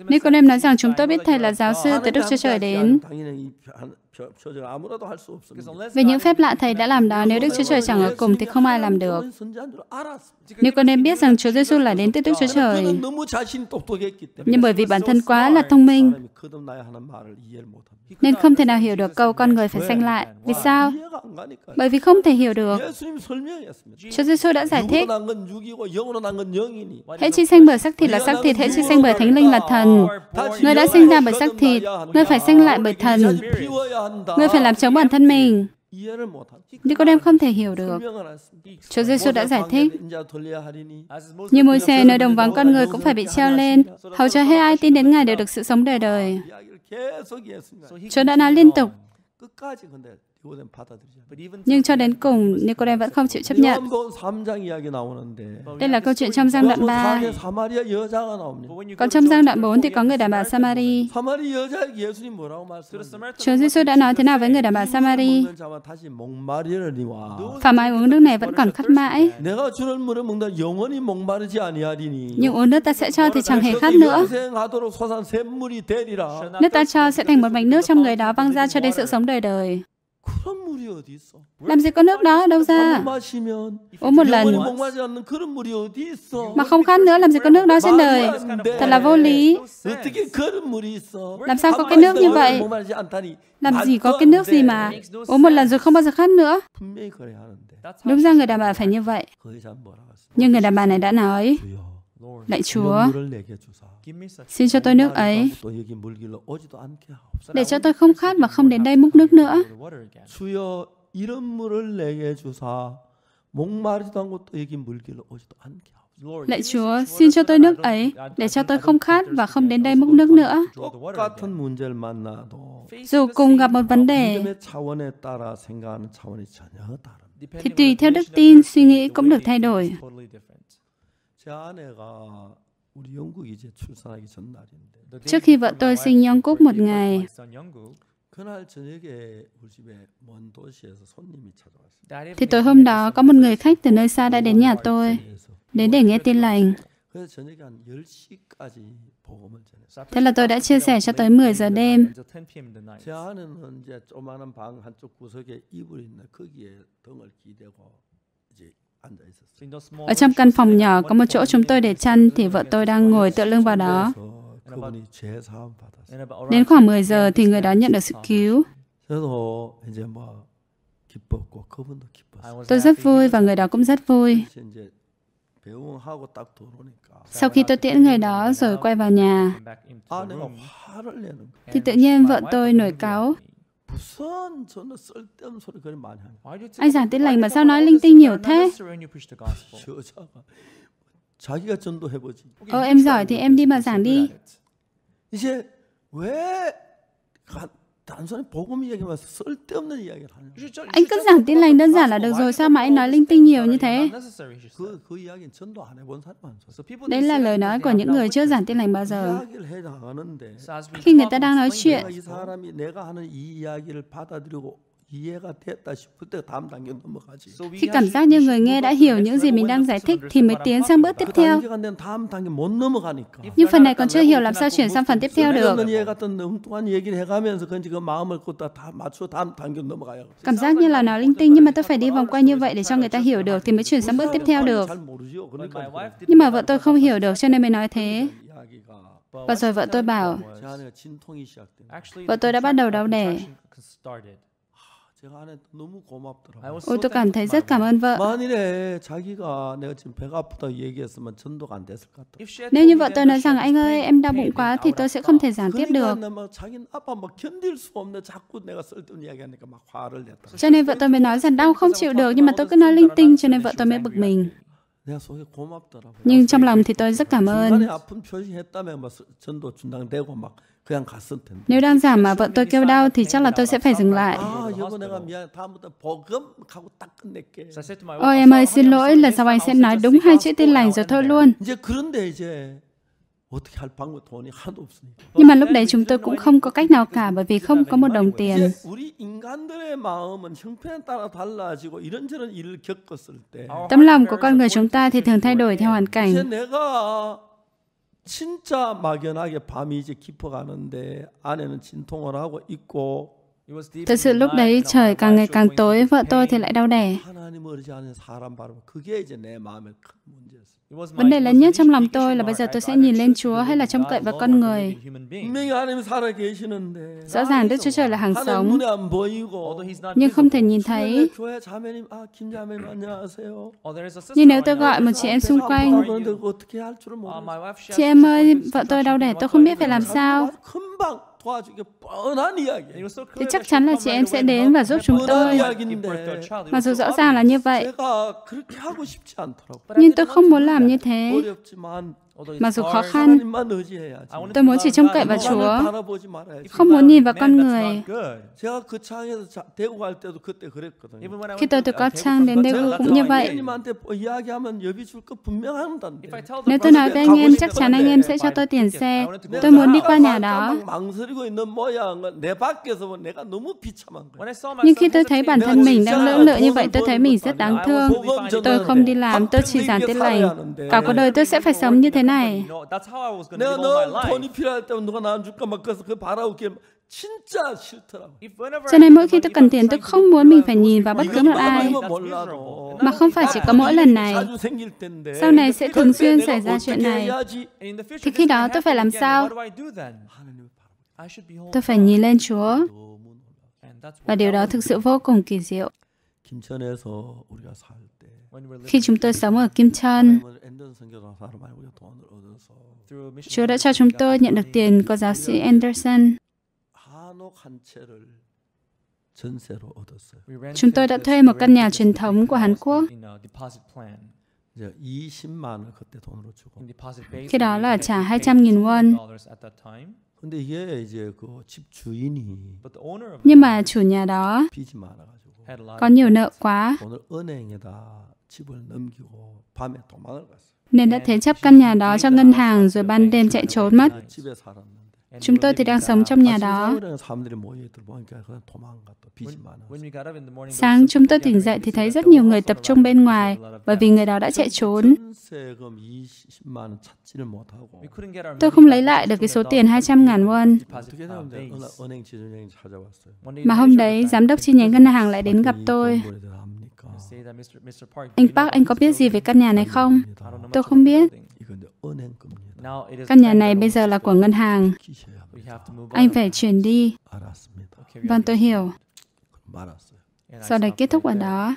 Nicodem nói rằng chúng tôi biết Thầy là giáo sư từ Đức Chúa Trời đến. to, Về những phép lạ Thầy đã làm đó, nếu Đức Chúa Trời chẳng ở cùng thì không ai làm được. Nếu con nên biết rằng Chúa Giêsu là đến từ Đức Chúa Trời, nhưng bởi vì bản thân quá là thông minh, nên không thể nào hiểu được câu con người phải sanh lại. Vì sao? Bởi vì không thể hiểu được. Chúa Giêsu đã giải thích, hễ chi sanh bởi xác thịt là xác thịt, hễ chi sanh bởi thánh linh là thần. Người đã sinh ra bởi xác thịt, người phải sanh lại bởi thần. Ngươi phải làm chống bản thân mình. Những con em không thể hiểu được. Chúa Giêsu đã giải thích. Như môi xe nơi đồng vắng con người cũng phải bị treo lên, hầu cho hết ai tin đến Ngài đều được sự sống đời đời. Chúa đã nói liên tục. Nhưng cho đến cùng, Nicodem vẫn không chịu chấp nhận. Đây là câu chuyện trong giang đoạn 3. Còn trong giang đoạn 4 thì có người đàn bà Samari. Chúa Giêsu đã nói thế nào với người đàn bà Samari? Phạm ai uống nước này vẫn còn khát mãi. Nhưng uống nước ta sẽ cho thì chẳng hề khát nữa. Nước ta cho sẽ thành một mảnh nước trong người đó văng ra cho đến sự sống đời đời. Làm gì có nước đó đâu ra? Uống một lần mà không khát nữa làm gì có nước đó trên đời. Thật là vô lý. Làm sao có cái nước như vậy? Làm gì có cái nước gì mà uống một lần rồi không bao giờ khát nữa? Đúng ra người đàn bà phải như vậy. Nhưng người đàn bà này đã nói, Lạy Chúa, Xin cho tôi nước ấy, để cho tôi không khát và không đến đây múc nước nữa. Lạy Chúa, xin cho tôi nước ấy, để cho tôi không khát và không đến đây múc nước nữa. Dù cùng gặp một vấn đề, thì tùy theo đức tin, suy nghĩ cũng được thay đổi. Trước khi vợ tôi sinh Yong Cúc một ngày, thì tối hôm đó có một người khách từ nơi xa đã đến nhà tôi, đến để nghe tin lành. Thế là tôi đã chia sẻ cho tới 10 giờ đêm. Ở trong căn phòng nhỏ có một chỗ chúng tôi để chăn thì vợ tôi đang ngồi tựa lưng vào đó. Đến khoảng 10 giờ thì người đó nhận được sự cứu. Tôi rất vui và người đó cũng rất vui. Sau khi tôi tiễn người đó rồi quay vào nhà, à, thì tự nhiên vợ tôi nổi cáu. Anh giảng tin lành mà sao nói linh tinh nhiều thế? Ờ em giỏi thì em đi mà giảng đi. Anh cứ giảng tin lành đơn giản là được rồi, sao mà anh nói linh tinh nhiều như thế? Đấy là lời nói của những người chưa giảng tin lành bao giờ. Khi người ta đang nói chuyện, khi cảm giác như người nghe đã hiểu những gì mình đang giải thích thì mới tiến sang bước tiếp theo. Nhưng phần này còn chưa hiểu làm sao chuyển sang phần tiếp theo được. Cảm giác như là nói linh tinh nhưng mà tôi phải đi vòng quanh như vậy để cho người ta hiểu được thì mới chuyển sang bước tiếp theo được. Nhưng mà vợ tôi không hiểu được cho nên mới nói thế. Và rồi vợ tôi bảo, vợ tôi đã bắt đầu đau đẻ. Ôi tôi cảm thấy rất cảm ơn vợ. Nếu như vợ tôi nói rằng anh ơi em đau bụng quá thì tôi sẽ không thể giảng tiếp được. Cho nên vợ tôi mới nói rằng đau không chịu được nhưng mà tôi cứ nói linh tinh cho nên vợ tôi mới bực mình. Nhưng trong lòng thì tôi rất cảm ơn. Nếu đang giảm mà vợ tôi kêu đau thì chắc là tôi sẽ phải dừng lại. Ôi em ơi, xin lỗi, lần sau anh sẽ nói đúng hai chữ tin lành rồi thôi luôn. Nhưng mà lúc đấy chúng tôi cũng không có cách nào cả bởi vì không có một đồng tiền. Tấm lòng của con người chúng ta thì thường thay đổi theo hoàn cảnh. 진짜 막연하게 밤이 이제 깊어가는데 안에는 진통을 하고 있고 Thật sự lúc đấy trời càng ngày càng tối, vợ tôi thì lại đau đẻ. Vấn đề lớn nhất trong lòng tôi là bây giờ tôi sẽ nhìn lên Chúa hay là trông cậy vào con người. Rõ ràng Đức Chúa Trời là hàng sống, nhưng không thể nhìn thấy. Oh, nhưng nếu tôi gọi một chị em xung quanh, ah, chị em ơi, vợ tôi đau đẻ, tôi không biết phải làm sao. Thế chắc chắn là chị em sẽ đến và giúp chúng tôi. Mặc dù rõ ràng là như vậy, nhưng tôi không muốn làm như thế. Mặc dù khó khăn, tôi muốn chỉ trông cậy vào Chúa, không muốn nhìn vào con người. Khi tôi từ Cáp Trang đến Daegu cũng như vậy. Nếu tôi nói với anh em, chắc chắn anh em sẽ cho tôi tiền xe. Tôi muốn đi qua nhà đó. Nhưng khi tôi thấy bản thân mình đang lưỡng lự như vậy, tôi thấy mình rất đáng thương. Tôi không đi làm, tôi chỉ giảng tin lành. Cả cuộc đời tôi sẽ phải sống như thế này. 내가 너 돈이 필요할 때 누가 나안 줄까 막 그래서 그 바라오길 Cho nên mỗi khi tôi cần tiền tôi không muốn mình phải nhìn vào bất cứ một ai Mà không phải chỉ có mỗi lần này Sau này sẽ thường xuyên xảy ra chuyện này Thì khi đó tôi phải làm sao? Tôi phải nhìn lên Chúa Và điều đó thực sự vô cùng kỳ diệu khi chúng tôi sống ở Kim Chan, Chúa đã cho chúng tôi nhận được tiền của giáo sĩ Anderson. Chúng tôi đã thuê một căn nhà truyền thống của Hàn Quốc. Dạ, khi đó là trả 200.000 won. Nhưng mà chủ nhà đó có nhiều nợ quá nên đã thế chấp căn nhà đó cho ngân hàng rồi ban đêm chạy trốn mất. Chúng tôi thì đang sống trong nhà đó. Sáng chúng tôi tỉnh dậy thì thấy rất nhiều người tập trung bên ngoài bởi vì người đó đã chạy trốn. Tôi không lấy lại được cái số tiền 200 ngàn won. Mà hôm đấy, giám đốc chi nhánh ngân hàng lại đến gặp tôi. Anh Park, anh có biết gì về căn nhà này không? Tôi không biết. Căn nhà này bây giờ là của ngân hàng. Anh phải chuyển đi. Vâng, tôi hiểu. Sau đây kết thúc ở đó.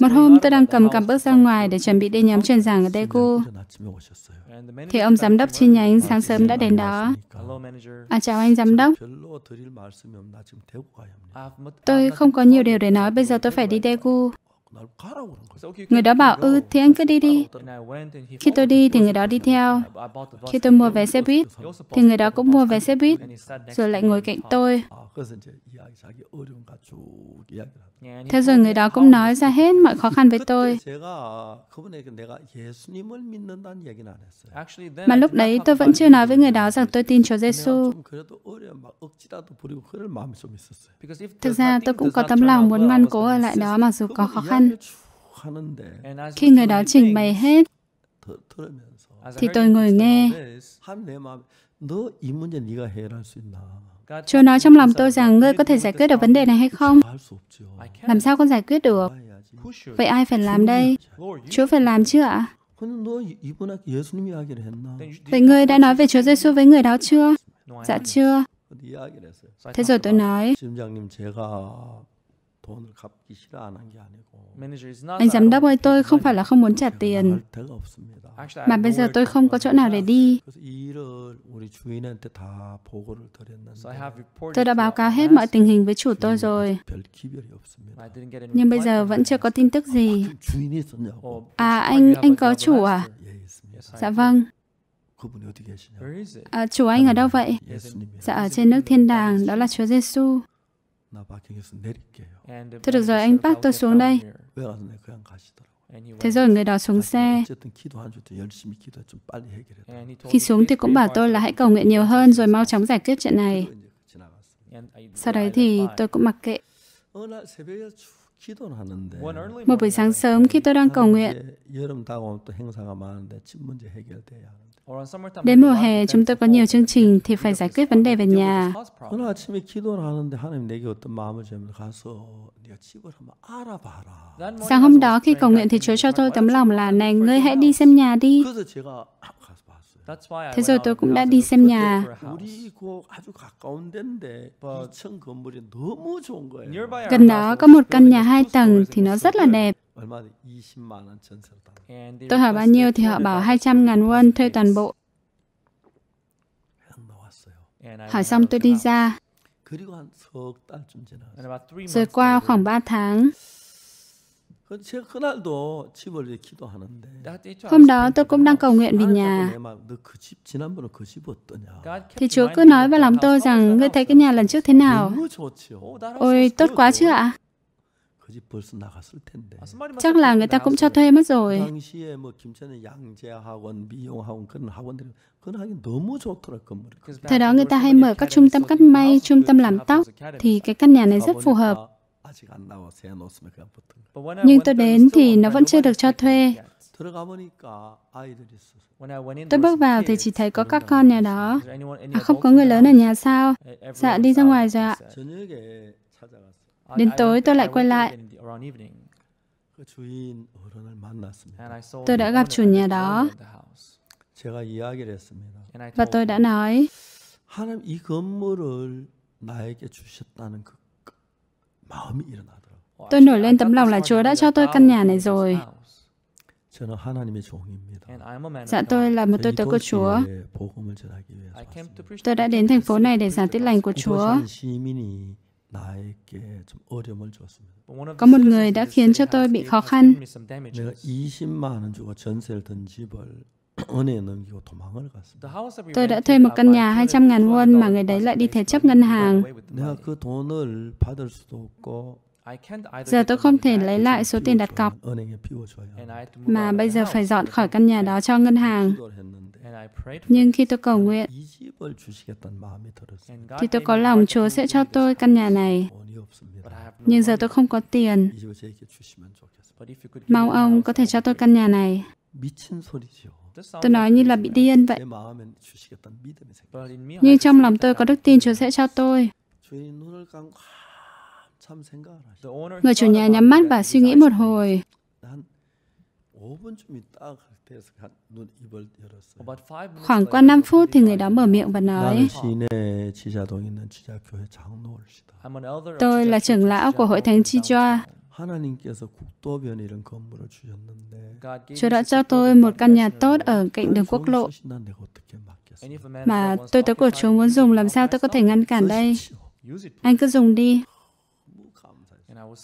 Một hôm tôi đang cầm cặp bước ra ngoài để chuẩn bị đi nhóm truyền giảng ở Daegu. Thì ông giám đốc chi nhánh sáng sớm đã đến đó. À chào anh giám đốc. Tôi không có nhiều điều để nói, bây giờ tôi phải đi Daegu. Người đó bảo, ừ, thì anh cứ đi đi. Khi tôi đi thì người đó đi theo. Khi tôi mua vé xe buýt, thì người đó cũng mua vé xe buýt, rồi lại ngồi cạnh tôi. À, thế rồi người đó cũng nói ra hết mọi khó khăn với tôi. Mà lúc đấy tôi vẫn chưa nói với người đó rằng tôi tin Chúa Giêsu. Thực ra tôi cũng có tấm lòng muốn ngoan cố ở lại đó mặc dù có khó khăn gian. Khi người đó trình bày hết, thì tôi ngồi nghe. Chúa nói trong lòng tôi rằng ngươi có thể giải quyết được vấn đề này hay không? Làm sao con giải quyết được? Vậy ai phải làm đây? Chúa phải làm chưa? ạ? Vậy ngươi đã nói về Chúa Giêsu với người đó chưa? Dạ chưa. Thế rồi tôi nói, anh giám đốc ơi, tôi không phải là không muốn trả tiền, mà bây giờ tôi không có chỗ nào để đi. Tôi đã báo cáo hết mọi tình hình với chủ tôi rồi, nhưng bây giờ vẫn chưa có tin tức gì. Oh, à, anh anh có chủ à? Dạ vâng. À, chủ anh ở đâu vậy? Dạ ở trên nước thiên đàng, đó là Chúa Giêsu. Thôi được rồi, anh bác tôi xuống đây. Thế rồi người đó xuống xe. Khi xuống thì cũng bảo tôi là hãy cầu nguyện nhiều hơn rồi mau chóng giải quyết chuyện này. Sau đấy thì tôi cũng mặc kệ. Một buổi sáng sớm khi tôi đang cầu nguyện, Đến mùa hè, chúng tôi có nhiều chương trình thì phải giải quyết vấn đề về nhà. Sáng hôm đó khi cầu nguyện thì Chúa cho tôi tấm lòng là này, ngươi hãy đi xem nhà đi. Thế rồi tôi cũng đã đi xem nhà. Gần đó có một căn nhà hai tầng thì nó rất là đẹp. Tôi hỏi bao nhiêu thì họ bảo 200 ngàn won thuê toàn bộ. Hỏi xong tôi đi ra. Rồi qua khoảng 3 tháng, Hôm đó tôi cũng đang cầu nguyện vì nhà. Thì Chúa cứ nói vào lòng tôi rằng, ngươi thấy cái nhà lần trước thế nào? Oh, Ôi, tốt quá chứ ạ? Chắc là người ta cũng cho thuê mất rồi. Thời đó người ta hay mở các trung tâm cắt may, trung tâm làm tóc, thì cái căn nhà này rất phù hợp. Nhưng tôi đến thì nó vẫn chưa được cho thuê. Tôi bước vào thì chỉ thấy có các con nhà đó. À, không có người lớn ở nhà sao? Dạ, đi ra ngoài rồi ạ. Đến tối tôi lại quay lại. Tôi đã gặp chủ nhà đó. Và tôi đã nói, Tôi nổi lên tấm lòng là Chúa đã cho tôi căn nhà này rồi. Dạ tôi là một tôi tớ của Chúa. Tôi đã đến thành phố này để giảng tiết lành của Chúa. Có một người đã khiến cho tôi bị khó khăn. [clears throat] Tôi đã thuê một căn nhà 200 ngàn won mà người đấy lại đi thế chấp ngân hàng. Giờ tôi không thể lấy lại số tiền đặt cọc, mà bây giờ phải dọn khỏi căn nhà đó cho ngân hàng. Nhưng khi tôi cầu nguyện, thì tôi có lòng Chúa sẽ cho tôi căn nhà này. Nhưng giờ tôi không có tiền. Mong ông có thể cho tôi căn nhà này. Tôi nói như là bị điên vậy. Nhưng trong lòng tôi có đức tin Chúa sẽ cho tôi. Người chủ nhà nhắm mắt và suy nghĩ một hồi. Khoảng qua 5 phút thì người đó mở miệng và nói Tôi là trưởng lão của hội thánh Chi Chijoa. Chúa đã cho tôi một căn nhà tốt ở cạnh đường quốc lộ. Mà tôi tới của Chúa muốn dùng làm sao tôi có thể ngăn cản đây? Anh cứ dùng đi.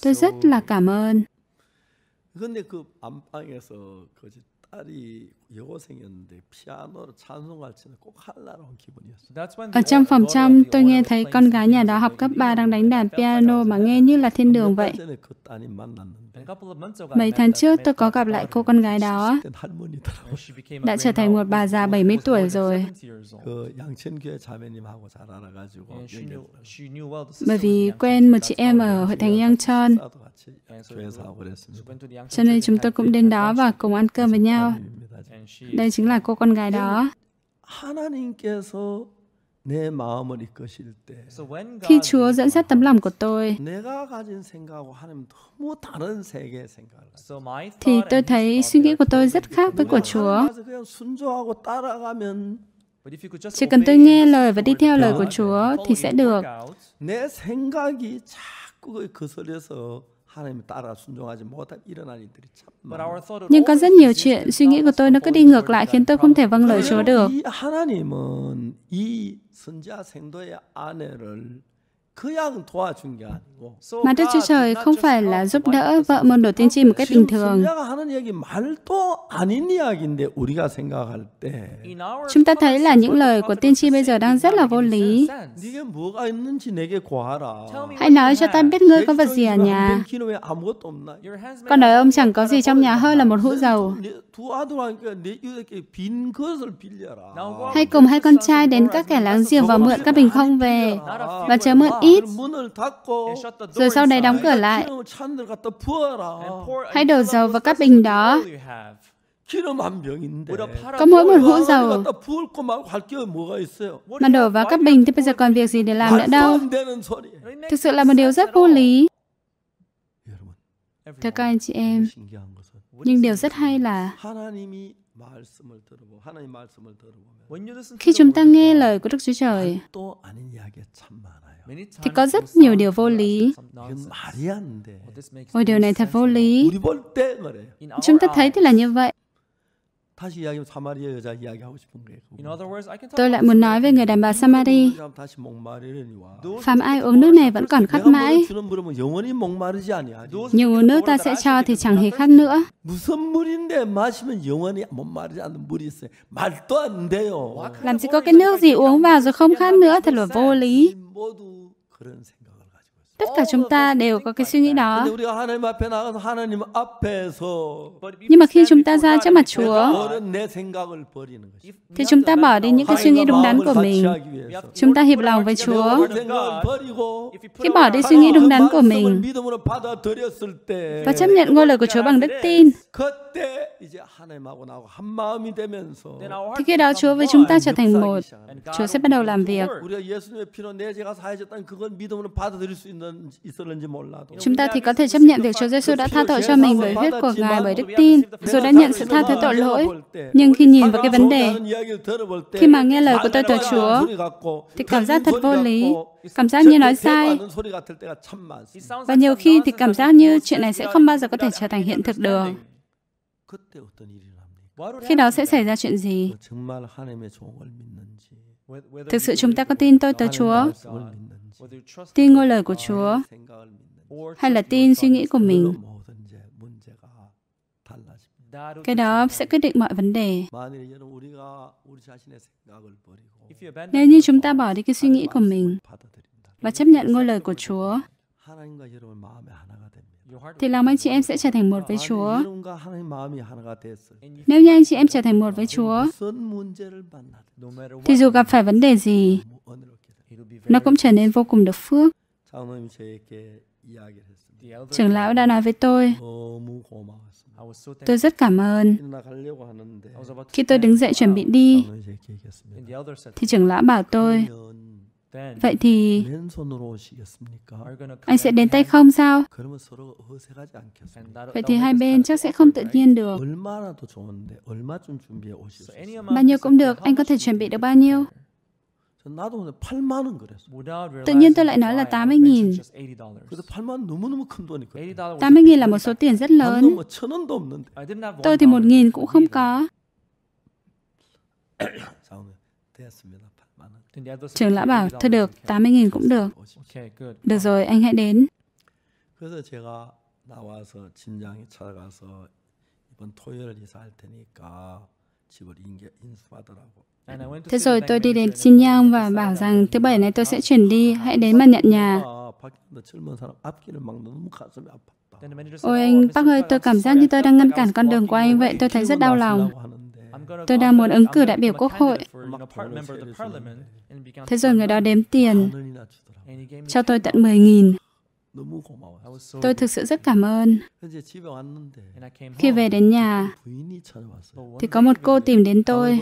Tôi rất là cảm ơn. Ở trong phòng trong, tôi nghe thấy con gái nhà đó học cấp 3 đang đánh đàn piano mà nghe như là thiên đường vậy. Mấy tháng trước, tôi có gặp lại cô con gái đó. Đã trở thành một bà già 70 tuổi rồi. Bởi vì quen một chị em ở Hội Thánh Yangchon. Cho nên chúng tôi cũng đến đó và cùng ăn cơm với nhau sao. Đây chính là cô con gái đó. Khi Chúa dẫn dắt tấm lòng của tôi, thì tôi thấy suy nghĩ của tôi rất khác với của Chúa. Chỉ cần tôi nghe lời và đi theo lời của Chúa thì sẽ được. Nhưng có rất nhiều chuyện, suy nghĩ của tôi nó cứ đi ngược lại khiến tôi không thể vâng lời Chúa được. Mà Đức Chúa Trời không phải là giúp đỡ vợ môn đồ tiên tri một cách bình thường. Chúng ta thấy là những lời của tiên tri bây giờ đang rất là vô lý. Hãy nói cho ta biết ngươi có vật gì à ở nhà. Con nói ông chẳng có gì trong nhà hơn là một hũ dầu. Hãy cùng hai con trai đến các kẻ láng giềng và mượn các bình không về và chớ mượn ít, rồi sau đấy đóng cửa lại. Hãy đổ dầu vào các bình đó. Có mỗi một hũ dầu mà đổ vào các bình thì bây giờ còn việc gì để làm nữa đâu. Thực sự là một điều rất vô lý. Thưa các anh chị em, nhưng điều rất hay là khi chúng ta nghe lời của Đức Chúa Trời thì có rất nhiều điều vô lý. Ôi, điều này thật vô lý. Chúng ta thấy thì là như vậy. Tôi lại muốn nói về người đàn bà Samari. Phàm ai uống nước này vẫn còn khát mãi. Nhưng uống nước ta sẽ cho thì chẳng hề khát nữa. Làm gì có cái nước gì uống vào rồi không khát nữa, thật là vô lý. Tất cả chúng ta đều có cái suy nghĩ đó. Nhưng mà khi chúng ta ra trước mặt Chúa, thì chúng ta bỏ đi những cái suy nghĩ đúng đắn của mình. Chúng ta hiệp lòng với Chúa. Khi bỏ đi suy nghĩ đúng đắn của mình và chấp nhận ngôi lời của Chúa bằng đức tin, thì khi đó Chúa với chúng ta trở thành một. Chúa sẽ bắt đầu làm việc. Chúng ta thì có thể chấp nhận việc Chúa Giêsu đã tha tội cho mình bởi huyết của Ngài bởi đức tin, rồi đã nhận sự tha thứ tội lỗi. Nhưng khi nhìn vào cái vấn đề, khi mà nghe lời của tôi từ Chúa, thì cảm giác thật vô lý, cảm giác như nói sai. Và nhiều khi thì cảm giác như chuyện này sẽ không bao giờ có thể trở thành hiện thực được. Khi đó sẽ xảy ra chuyện gì? Thực sự chúng ta có tin tôi tới Chúa? tin ngôi lời của Chúa hay là tin suy nghĩ của mình. Cái đó sẽ quyết định mọi vấn đề. Nếu như chúng ta bỏ đi cái suy nghĩ của mình và chấp nhận ngôi lời của Chúa, thì lòng anh chị em sẽ trở thành một với Chúa. Nếu như anh chị em trở thành một với Chúa, thì dù gặp phải vấn đề gì, nó cũng trở nên vô cùng được phước. Trưởng lão đã nói với tôi, tôi rất cảm ơn. Khi tôi đứng dậy chuẩn bị đi, thì trưởng lão bảo tôi, vậy thì anh sẽ đến tay không sao? Vậy thì hai bên chắc sẽ không tự nhiên được. Bao nhiêu cũng được, anh có thể chuẩn bị được bao nhiêu? Tự nhiên tôi lại nói là 80.000. 80 nghìn là một số tiền rất lớn. Tôi thì 1 nghìn cũng không có. [coughs] Trường lão bảo, thôi được, 80 nghìn cũng được. Được rồi, anh hãy đến. 이번 Thế rồi tôi đi đến xin Xinjiang và bảo rằng thứ bảy này tôi sẽ chuyển đi, hãy đến mà nhận nhà. Ờ, Ôi anh Park ơi, tôi cảm giác như tôi đang ngăn cản con đường của anh vậy, tôi thấy rất đau lòng. Tôi đang muốn ứng cử đại biểu quốc hội. Thế rồi người đó đếm tiền, cho tôi tận 10.000. Tôi thực sự rất cảm ơn. Khi về đến nhà, thì có một cô tìm đến tôi.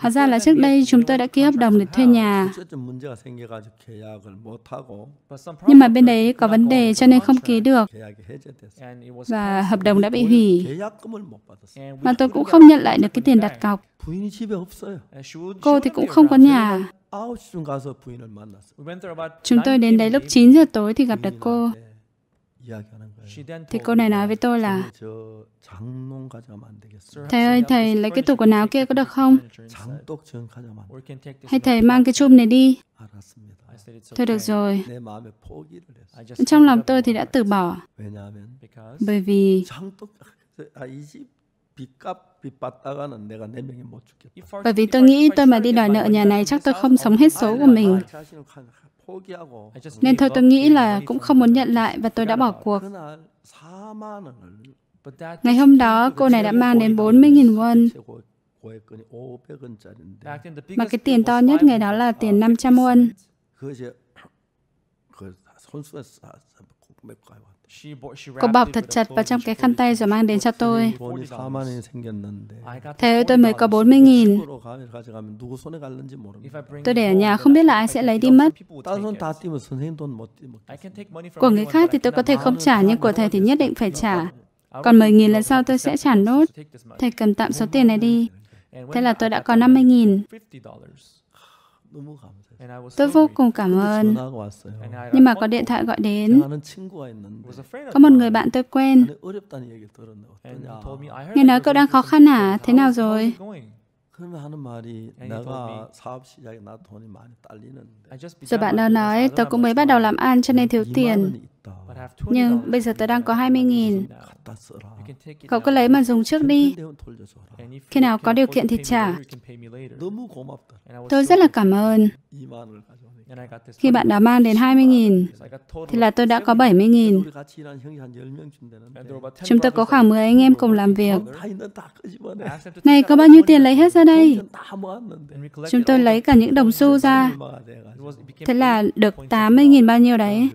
Hóa ra là trước đây chúng tôi đã ký hợp đồng để thuê nhà. Nhưng mà bên đấy có vấn đề cho nên không ký được. Và hợp đồng đã bị hủy. Mà tôi cũng không nhận lại được cái tiền đặt cọc. Cô thì cũng không có nhà. Chúng tôi đến đấy lúc 9 giờ tối thì gặp được cô. Thì cô này nói với tôi là Thầy ơi, thầy lấy cái tủ quần áo kia có được không? Hay thầy mang cái chum này đi? Thôi được rồi. Trong lòng tôi thì đã từ bỏ. Bởi vì bởi vì tôi nghĩ tôi mà đi đòi nợ nhà này chắc tôi không sống hết số của mình. Nên thôi tôi nghĩ là cũng không muốn nhận lại và tôi đã bỏ cuộc. Ngày hôm đó, cô này đã mang đến 40.000 won. Mà cái tiền to nhất ngày đó là tiền 500 won. [clears throat] Cô bọc thật chặt vào trong cái khăn tay rồi mang đến cho tôi. Thế tôi mới có 40 nghìn. Tôi để ở nhà không biết là ai sẽ lấy đi mất. Của người khác thì tôi có thể không trả, nhưng của thầy thì nhất định phải trả. Còn 10 nghìn lần sau tôi sẽ trả nốt. Thầy cầm tạm số tiền này đi. Thế là tôi đã có 50 nghìn. Tôi vô cùng cảm ơn. Nhưng mà có điện thoại gọi đến. Có một người bạn tôi quen. Nghe nói cậu đang khó khăn à? Thế nào rồi? 그러면 하는 말이 내가 사업 시작에 나 돈이 많이 딸리는데. Rồi bạn đó nói tớ cũng mới bắt đầu làm ăn cho nên thiếu tiền. Nhưng bây giờ tớ đang có 20 nghìn. Cậu cứ lấy mà dùng trước đi. Khi nào có điều kiện thì trả. Tôi rất là cảm ơn. Khi bạn đã mang đến 20.000 thì là tôi đã có 70.000. Chúng tôi có khoảng 10 anh em cùng làm việc. Này, có bao nhiêu tiền lấy hết ra đây? Chúng tôi lấy cả những đồng xu ra. Thế là được 80.000 bao nhiêu đấy.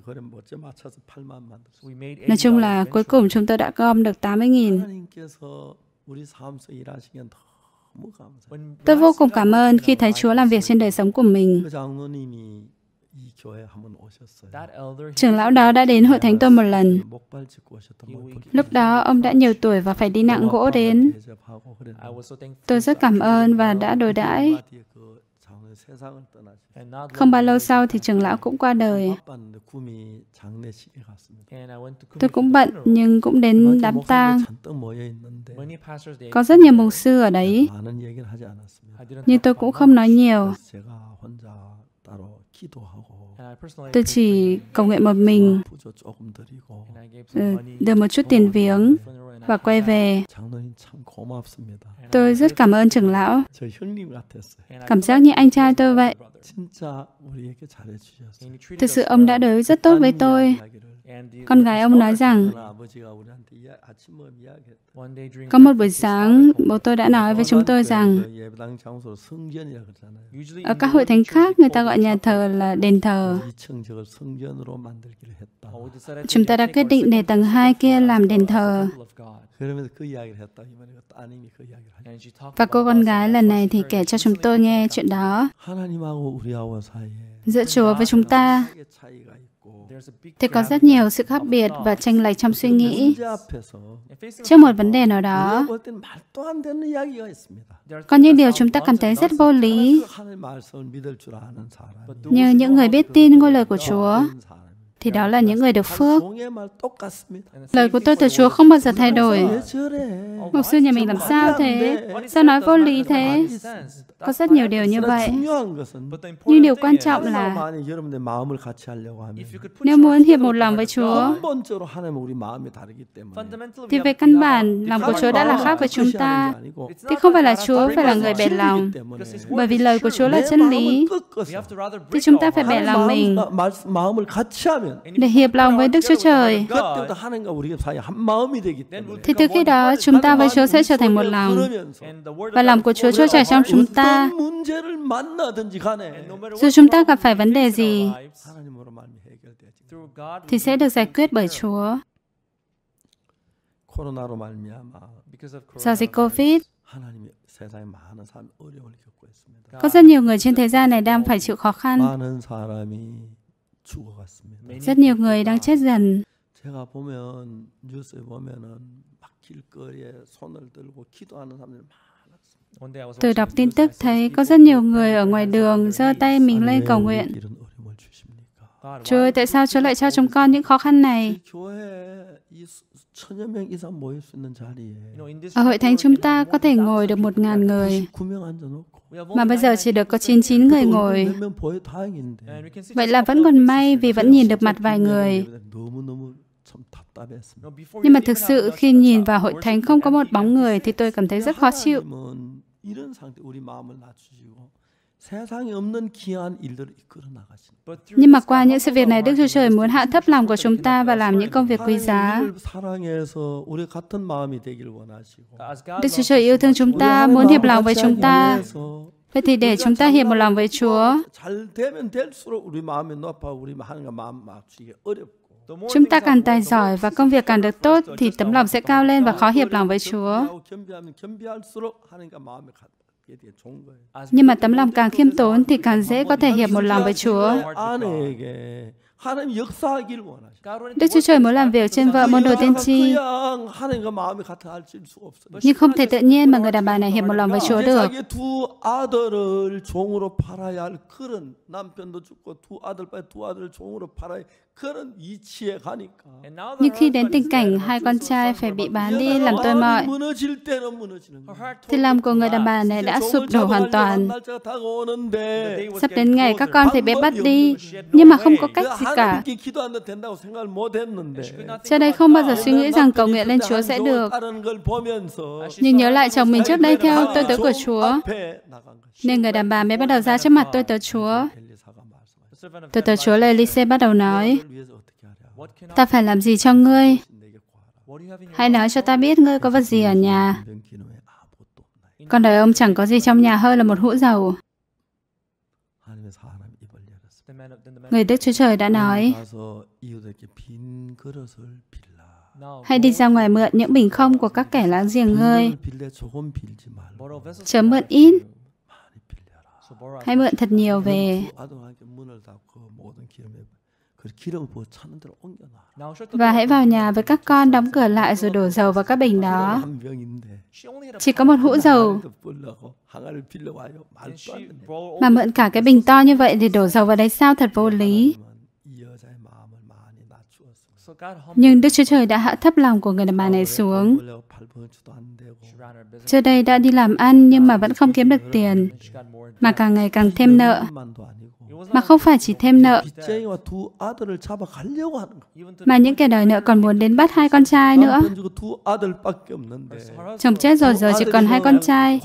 Nói chung là cuối cùng chúng tôi đã gom được 80.000. Tôi vô cùng cảm ơn khi thấy Chúa làm việc trên đời sống của mình. Trưởng lão đó đã đến hội thánh tôi một lần. Lúc đó ông đã nhiều tuổi và phải đi nặng gỗ đến. Tôi rất cảm ơn và đã đối đãi không bao lâu sau thì trưởng lão cũng qua đời. Tôi cũng bận nhưng cũng đến đám tang. Có rất nhiều mục sư ở đấy. Nhưng tôi cũng không nói nhiều. Tôi chỉ cầu nguyện một mình, ừ, được một chút tiền viếng và quay về. Tôi rất cảm ơn trưởng lão. Cảm giác như anh trai tôi vậy. Thực sự ông đã đối rất tốt với tôi. Con gái ông nói rằng, có một buổi sáng, bố tôi đã nói với chúng tôi rằng, ở các hội thánh khác người ta gọi nhà thờ là đền thờ. Chúng ta đã quyết định để tầng 2 kia làm đền thờ. Và cô con gái lần này thì kể cho chúng tôi nghe chuyện đó. Giữa Chúa với chúng ta thì có rất nhiều sự khác biệt và tranh lệch trong suy nghĩ trước một vấn đề nào đó có những điều chúng ta cảm thấy rất vô lý như những người biết tin ngôi lời của chúa thì đó là những người được phước. Lời của tôi từ Chúa không bao giờ thay đổi. Mục sư nhà mình làm sao thế? Sao nói vô lý thế? Có rất nhiều điều như vậy. Nhưng điều quan trọng là nếu muốn hiệp một lòng với Chúa thì về căn bản, lòng của Chúa đã là khác với chúng ta. Thì không phải là Chúa phải là người bẻ lòng. Bởi vì lời của Chúa là chân lý. Thì chúng ta phải bẻ lòng mình để hiệp lòng với Đức Chúa Trời. Thì từ khi đó, chúng ta với Chúa sẽ trở thành một lòng. Và lòng của Chúa trôi chảy trong chúng ta. Dù chúng ta gặp phải vấn đề gì, thì sẽ được giải quyết bởi Chúa. Do dịch COVID, có rất nhiều người trên thế gian này đang phải chịu khó khăn. Rất nhiều người đang chết dần. Tôi đọc tin tức thấy có rất nhiều người ở ngoài đường giơ tay mình lên cầu nguyện. Chúa tại sao Chúa lại cho chúng con những khó khăn này? Ở hội thánh chúng ta có thể ngồi được một ngàn người mà bây giờ chỉ được có 99 người ngồi. Vậy là vẫn còn may vì vẫn nhìn được mặt vài người. Nhưng mà thực sự khi nhìn vào hội thánh không có một bóng người thì tôi cảm thấy rất khó chịu. Nhưng mà qua những sự việc này, Đức Chúa Trời muốn hạ thấp lòng của chúng ta và làm những công việc quý giá. Đức Chúa Trời yêu thương chúng ta, muốn hiệp lòng với chúng ta. Vậy thì để chúng ta hiệp một lòng với Chúa. Chúng ta càng tài giỏi và công việc càng được tốt thì tấm lòng sẽ cao lên và khó hiệp lòng với Chúa. Nhưng mà tấm lòng càng khiêm tốn thì càng dễ có thể hiệp một lòng với Chúa. Đức Chúa Trời muốn làm việc trên vợ môn đồ tiên tri, nhưng không thể tự nhiên mà người đàn bà này hiệp một lòng với Chúa được. Nhưng khi đến tình cảnh hai con trai phải bị bán đi làm tôi mọi, thì lòng của người đàn bà này đã sụp đổ hoàn toàn. Sắp đến ngày các con phải bị bắt đi, nhưng mà không có cách gì cả. Cha đây không bao giờ suy nghĩ rằng cầu nguyện lên Chúa sẽ được. Nhưng nhớ lại chồng mình trước đây theo tôi tới của Chúa, nên người đàn bà mới bắt đầu ra trước mặt tôi tới Chúa. Từ từ Chúa lời Lise bắt đầu nói, Ta phải làm gì cho ngươi? Hãy nói cho ta biết ngươi có vật gì ở nhà. Con đời ông chẳng có gì trong nhà hơn là một hũ dầu. Người Đức Chúa Trời đã nói, Hãy đi ra ngoài mượn những bình không của các kẻ láng giềng ngươi. Chớ mượn ít. Hãy mượn thật nhiều về. Và hãy vào nhà với các con đóng cửa lại rồi đổ dầu vào các bình đó. Chỉ có một hũ dầu mà mượn cả cái bình to như vậy để đổ dầu vào đấy sao thật vô lý. Nhưng Đức Chúa Trời đã hạ thấp lòng của người đàn bà này xuống. Trước đây đã đi làm ăn nhưng mà vẫn không kiếm được tiền, mà càng ngày càng thêm nợ mà không phải chỉ thêm nợ, mà những kẻ đòi nợ còn muốn đến bắt hai con trai nữa. Chồng chết rồi giờ chỉ còn hai con trai.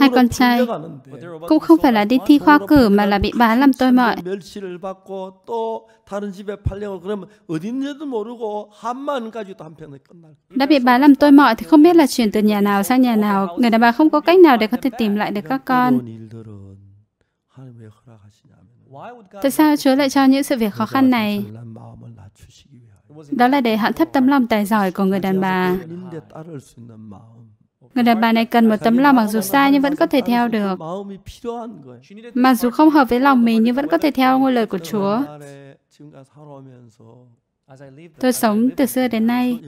Hai con trai cũng không phải là đi thi khoa cử mà là bị bán làm tôi mọi. Đã bị bán làm tôi mọi thì không biết là chuyển từ nhà nào sang nhà nào. Người đàn bà không có cách nào để có thể tìm lại được các con. Tại sao Chúa lại cho những sự việc khó khăn này? Đó là để hạ thấp tấm lòng tài giỏi của người đàn bà. Người đàn bà này cần một tấm lòng mặc dù sai nhưng vẫn có thể theo được. Mặc dù không hợp với lòng mình nhưng vẫn có thể theo ngôi lời của Chúa. Tôi sống từ xưa đến nay.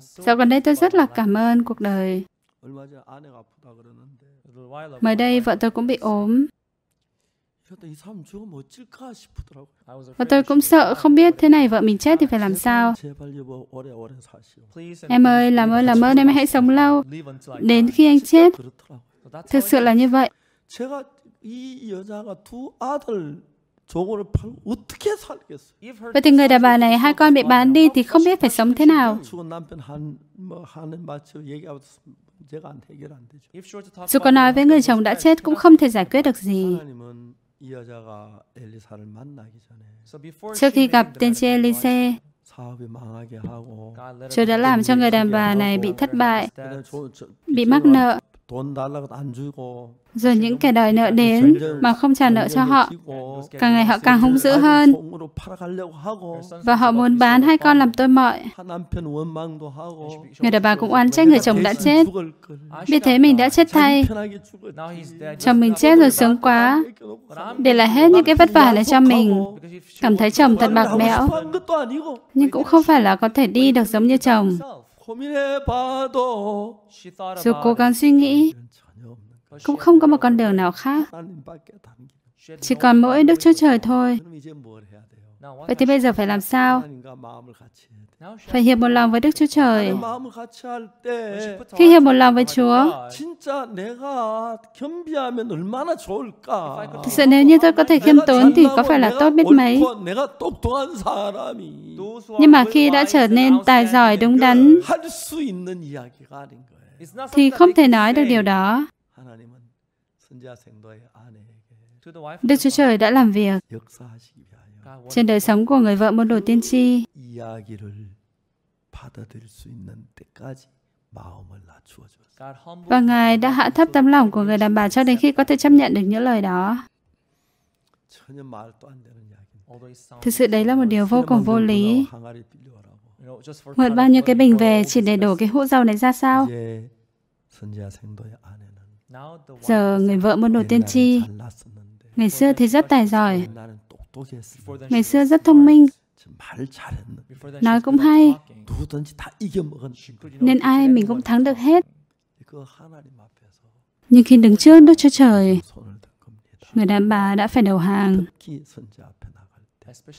Dạo gần đây tôi rất là cảm ơn cuộc đời. Mới đây vợ tôi cũng bị ốm. Và tôi cũng sợ không biết thế này vợ mình chết thì phải làm sao. Em ơi, làm ơn, làm ơn em hãy sống lâu. Đến khi anh chết, thực sự là như vậy. Vậy thì người đàn bà này hai con bị bán đi thì không biết phải sống thế nào. Dù có nói với người chồng đã chết cũng không thể giải quyết được gì. Trước khi gặp tên tri Elise, Chúa đã làm cho người đàn bà này bị thất bại, bị mắc nợ. Rồi những kẻ đòi nợ đến mà không trả nợ cho họ, càng ngày họ càng hung dữ hơn. Và họ muốn bán hai con làm tôi mọi. Người đàn bà cũng oán trách người chồng đã chết. Vì thế mình đã chết thay. Chồng mình chết rồi sướng quá. Để lại hết những cái vất vả này cho mình. Cảm thấy chồng thật bạc bẽo. Nhưng cũng không phải là có thể đi được giống như chồng. Dù cố gắng suy nghĩ, cũng không có một con đường nào khác. Chỉ còn mỗi Đức Chúa Trời thôi. Vậy thì bây giờ phải làm sao? phải hiệp một lòng với Đức Chúa Trời. Khi hiệp một lòng với Chúa, thực sự nếu như tôi có thể khiêm tốn thì có phải là tốt biết mấy. Nhưng mà khi đã trở nên tài giỏi đúng đắn, thì không thể nói được điều đó. Đức Chúa Trời đã làm việc trên đời sống của người vợ môn đồ tiên tri. Và Ngài đã hạ thấp tấm lòng của người đàn bà cho đến khi có thể chấp nhận được những lời đó. Thực sự đấy là một điều vô cùng vô lý. Mượn bao nhiêu cái bình về chỉ để đổ cái hũ rau này ra sao? Giờ người vợ muốn đồ tiên tri. Ngày xưa thì rất tài giỏi. Ngày xưa rất thông minh. Nói cũng hay. 누구든지 다 이겨먹은 Nên ai mình cũng thắng được hết. Nhưng khi đứng trước Đức Chúa Trời, người đàn bà đã phải đầu hàng.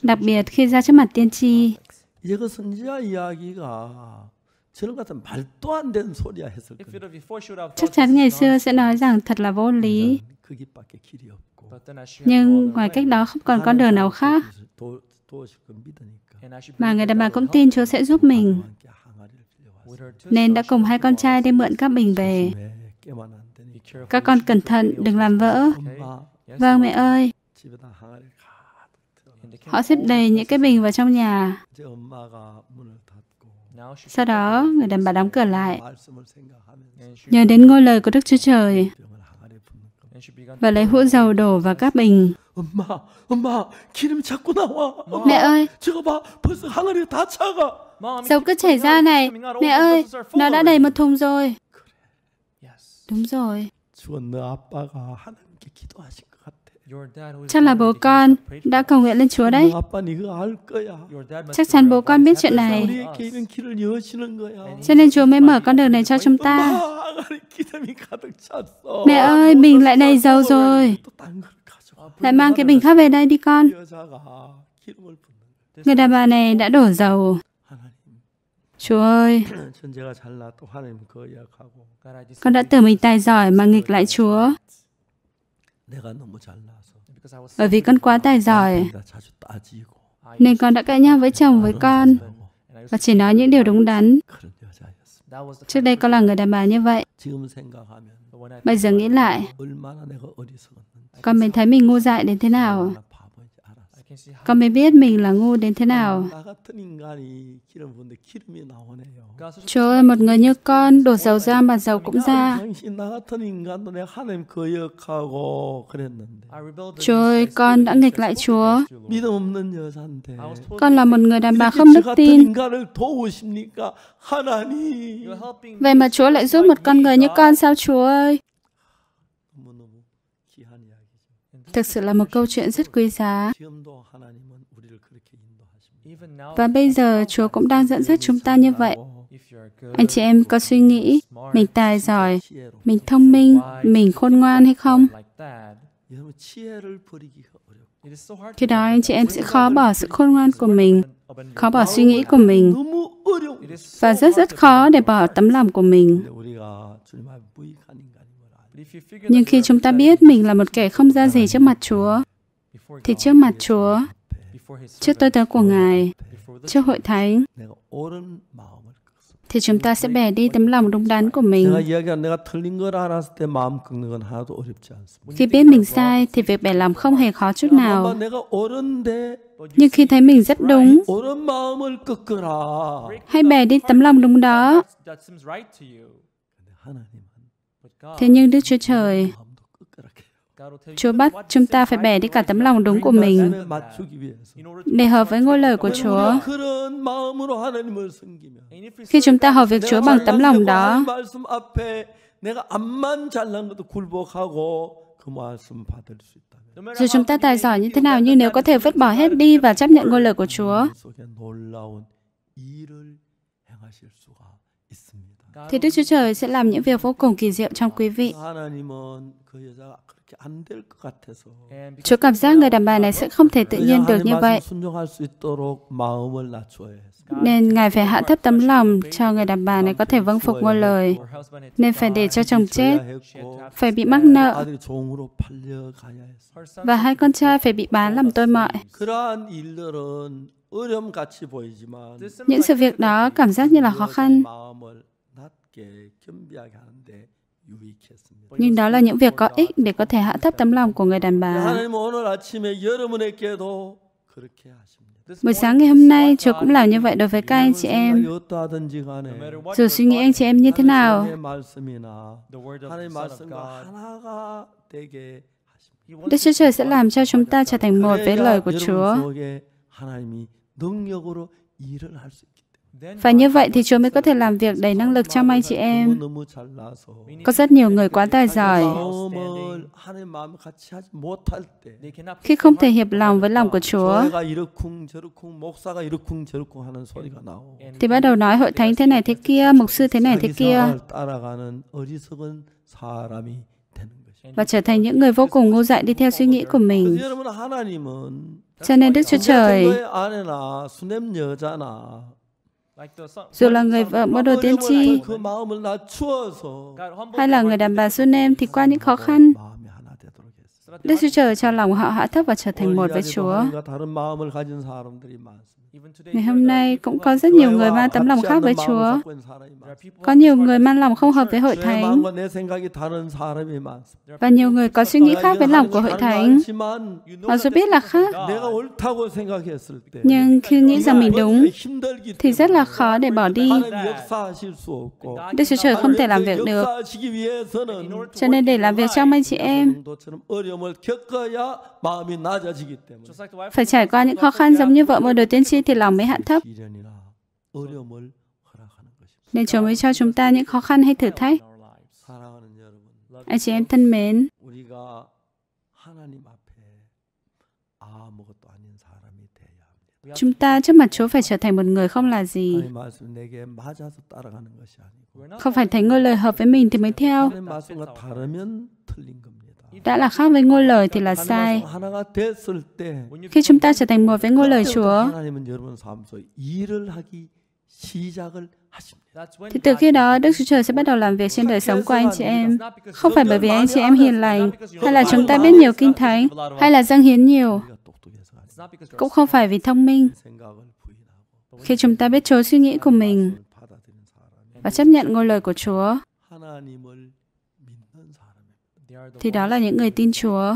Đặc biệt khi ra trước mặt tiên tri, chắc chắn ngày xưa sẽ nói rằng thật là vô lý. Nhưng ngoài cách đó không còn con đường nào khác. Mà người đàn bà cũng tin Chúa sẽ giúp mình. Nên đã cùng hai con trai đi mượn các bình về. Các con cẩn thận, đừng làm vỡ. Vâng mẹ ơi. Họ xếp đầy những cái bình vào trong nhà. Sau đó, người đàn bà đóng cửa lại. Nhờ đến ngôi lời của Đức Chúa Trời và lấy hũ dầu đổ vào các bình. 엄마, 엄마, 기름이 자꾸 나와. 엄마, Mẹ ơi, 제가 봐, 벌써 항아리가 다 차가. dầu cứ chảy ra này. Mẹ ơi, nó đã đầy một thùng rồi. Đúng rồi. Chắc là bố con đã cầu nguyện lên Chúa đấy. Chắc chắn bố con biết chuyện này. 우리에게 이런 Cho nên Chúa mới mở con đường này cho chúng ta. Mẹ ơi, mình lại đầy dầu rồi lại mang cái bình khác về đây đi con. Người đàn bà này đã đổ dầu. Chúa ơi, con đã tưởng mình tài giỏi mà nghịch lại Chúa. Bởi vì con quá tài giỏi, nên con đã cãi nhau với chồng với con và chỉ nói những điều đúng đắn. Trước đây con là người đàn bà như vậy. Bây giờ nghĩ lại, con mình thấy mình ngu dại đến thế nào. Con mới biết mình là ngu đến thế nào. Chúa ơi, một người như con, đổ dầu ra mà dầu cũng ra. Chúa ơi, con đã nghịch lại Chúa. Con là một người đàn bà không đức tin. Vậy mà Chúa lại giúp một con người như con sao Chúa ơi? thực sự là một câu chuyện rất quý giá. Và bây giờ Chúa cũng đang dẫn dắt chúng ta như vậy. Anh chị em có suy nghĩ mình tài giỏi, mình thông minh, mình khôn ngoan hay không? Khi đó anh chị em sẽ khó bỏ sự khôn ngoan của mình, khó bỏ suy nghĩ của mình và rất rất khó để bỏ tấm lòng của mình. Nhưng khi chúng ta biết mình là một kẻ không ra gì trước mặt Chúa, thì trước mặt Chúa, trước tôi tớ của Ngài, trước hội thánh, thì chúng ta sẽ bẻ đi tấm lòng đúng đắn của mình. Khi biết mình sai thì việc bẻ lòng không hề khó chút nào. Nhưng khi thấy mình rất đúng, hãy bẻ đi tấm lòng đúng đó. Thế nhưng Đức Chúa Trời, Chúa bắt chúng ta phải bẻ đi cả tấm lòng đúng của mình để hợp với ngôi lời của Chúa. Khi chúng ta hợp việc Chúa bằng tấm lòng đó, dù chúng ta tài giỏi như thế nào nhưng nếu có thể vứt bỏ hết đi và chấp nhận ngôi lời của Chúa Thế Đức Chúa Trời sẽ làm những việc vô cùng kỳ diệu trong quý vị. Chúa cảm giác người đàn bà này sẽ không thể tự nhiên được như vậy. Nên Ngài phải hạ thấp tấm lòng vâng cho người đàn bà này có thể vâng phục ngôi lời. Nên phải để cho chồng chết, phải bị mắc nợ. Và hai con trai phải bị bán làm tôi mọi. Những sự việc đó cảm giác như là khó khăn. Nhưng đó là những việc có ích để có thể hạ thấp tấm lòng của người đàn bà. Buổi sáng ngày hôm nay, Chúa cũng làm như vậy đối với các anh chị em. Dù suy nghĩ anh chị em như thế nào, Đức Chúa Trời sẽ làm cho chúng ta trở thành một với lời của Chúa. Và như vậy thì Chúa mới có thể làm việc đầy năng lực trong anh chị em. Có rất nhiều người quá tài giỏi. Khi không thể hiệp lòng với lòng của Chúa, thì bắt đầu nói hội thánh thế này thế kia, mục sư thế này thế kia, và trở thành những người vô cùng ngu dại đi theo suy nghĩ của mình. Cho nên Đức Chúa Trời dù là người vợ mơ đồ tiên tri hay là người đàn bà Sunem thì qua những khó khăn, Đức Chúa Trời cho lòng họ hạ thấp và trở thành một với Chúa. Ngày hôm nay cũng có rất nhiều người mang tấm lòng khác với Chúa. Có nhiều người mang lòng không hợp với hội thánh. Và nhiều người có suy nghĩ khác với lòng của hội thánh. Mặc dù biết là khác, nhưng khi nghĩ rằng mình đúng, thì rất là khó để bỏ đi. Đức Chúa Trời không thể làm việc được. Cho nên để làm việc trong anh chị em, phải trải qua những khó khăn giống như vợ một đời tiên tri thì lòng mới hạ thấp. Nên Chúa mới cho chúng ta những khó khăn hay thử thách. Anh chị em thân mến, chúng ta trước mặt Chúa phải trở thành một người không là gì. Không phải thấy ngôi lời hợp với mình thì mới theo đã là khác với ngôi lời thì là sai. Khi chúng ta trở thành một với ngôi lời Chúa, thì từ khi đó, Đức Chúa Trời sẽ bắt đầu làm việc trên đời sống của anh chị em. Không phải bởi vì anh chị em hiền lành, hay là chúng ta biết nhiều kinh thánh, hay là dâng hiến nhiều. Cũng không phải vì thông minh. Khi chúng ta biết chối suy nghĩ của mình và chấp nhận ngôi lời của Chúa, thì đó là những người tin Chúa.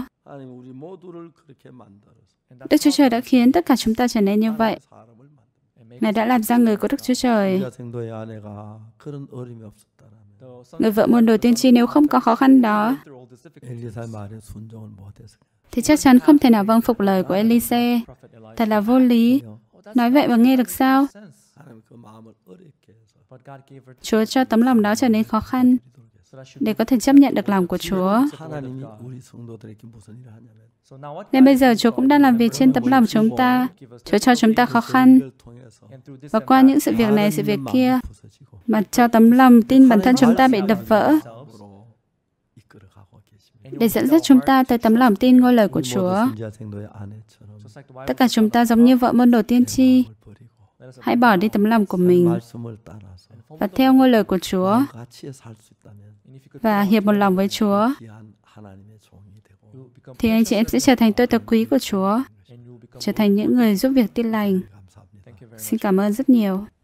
Đức Chúa Trời đã khiến tất cả chúng ta trở nên như vậy. Ngài đã làm ra người của Đức Chúa Trời. Người vợ môn đồ tiên tri nếu không có khó khăn đó, thì chắc chắn không thể nào vâng phục lời của Elise. Thật là vô lý. Nói vậy mà nghe được sao? Chúa cho tấm lòng đó trở nên khó khăn để có thể chấp nhận được lòng của Chúa. Nên bây giờ Chúa cũng đang làm việc trên tấm lòng chúng ta. Chúa cho chúng ta khó khăn. Và qua những sự việc này, sự việc kia, mà cho tấm lòng tin bản thân chúng ta bị đập vỡ để dẫn dắt chúng ta tới tấm lòng tin ngôi lời của Chúa. Tất cả chúng ta giống như vợ môn đồ tiên tri, hãy bỏ đi tấm lòng của mình và theo ngôi lời của Chúa và hiệp một lòng với Chúa, thì anh chị em sẽ trở thành tôi thật quý của Chúa, trở thành những người giúp việc tin lành. Xin cảm ơn rất nhiều.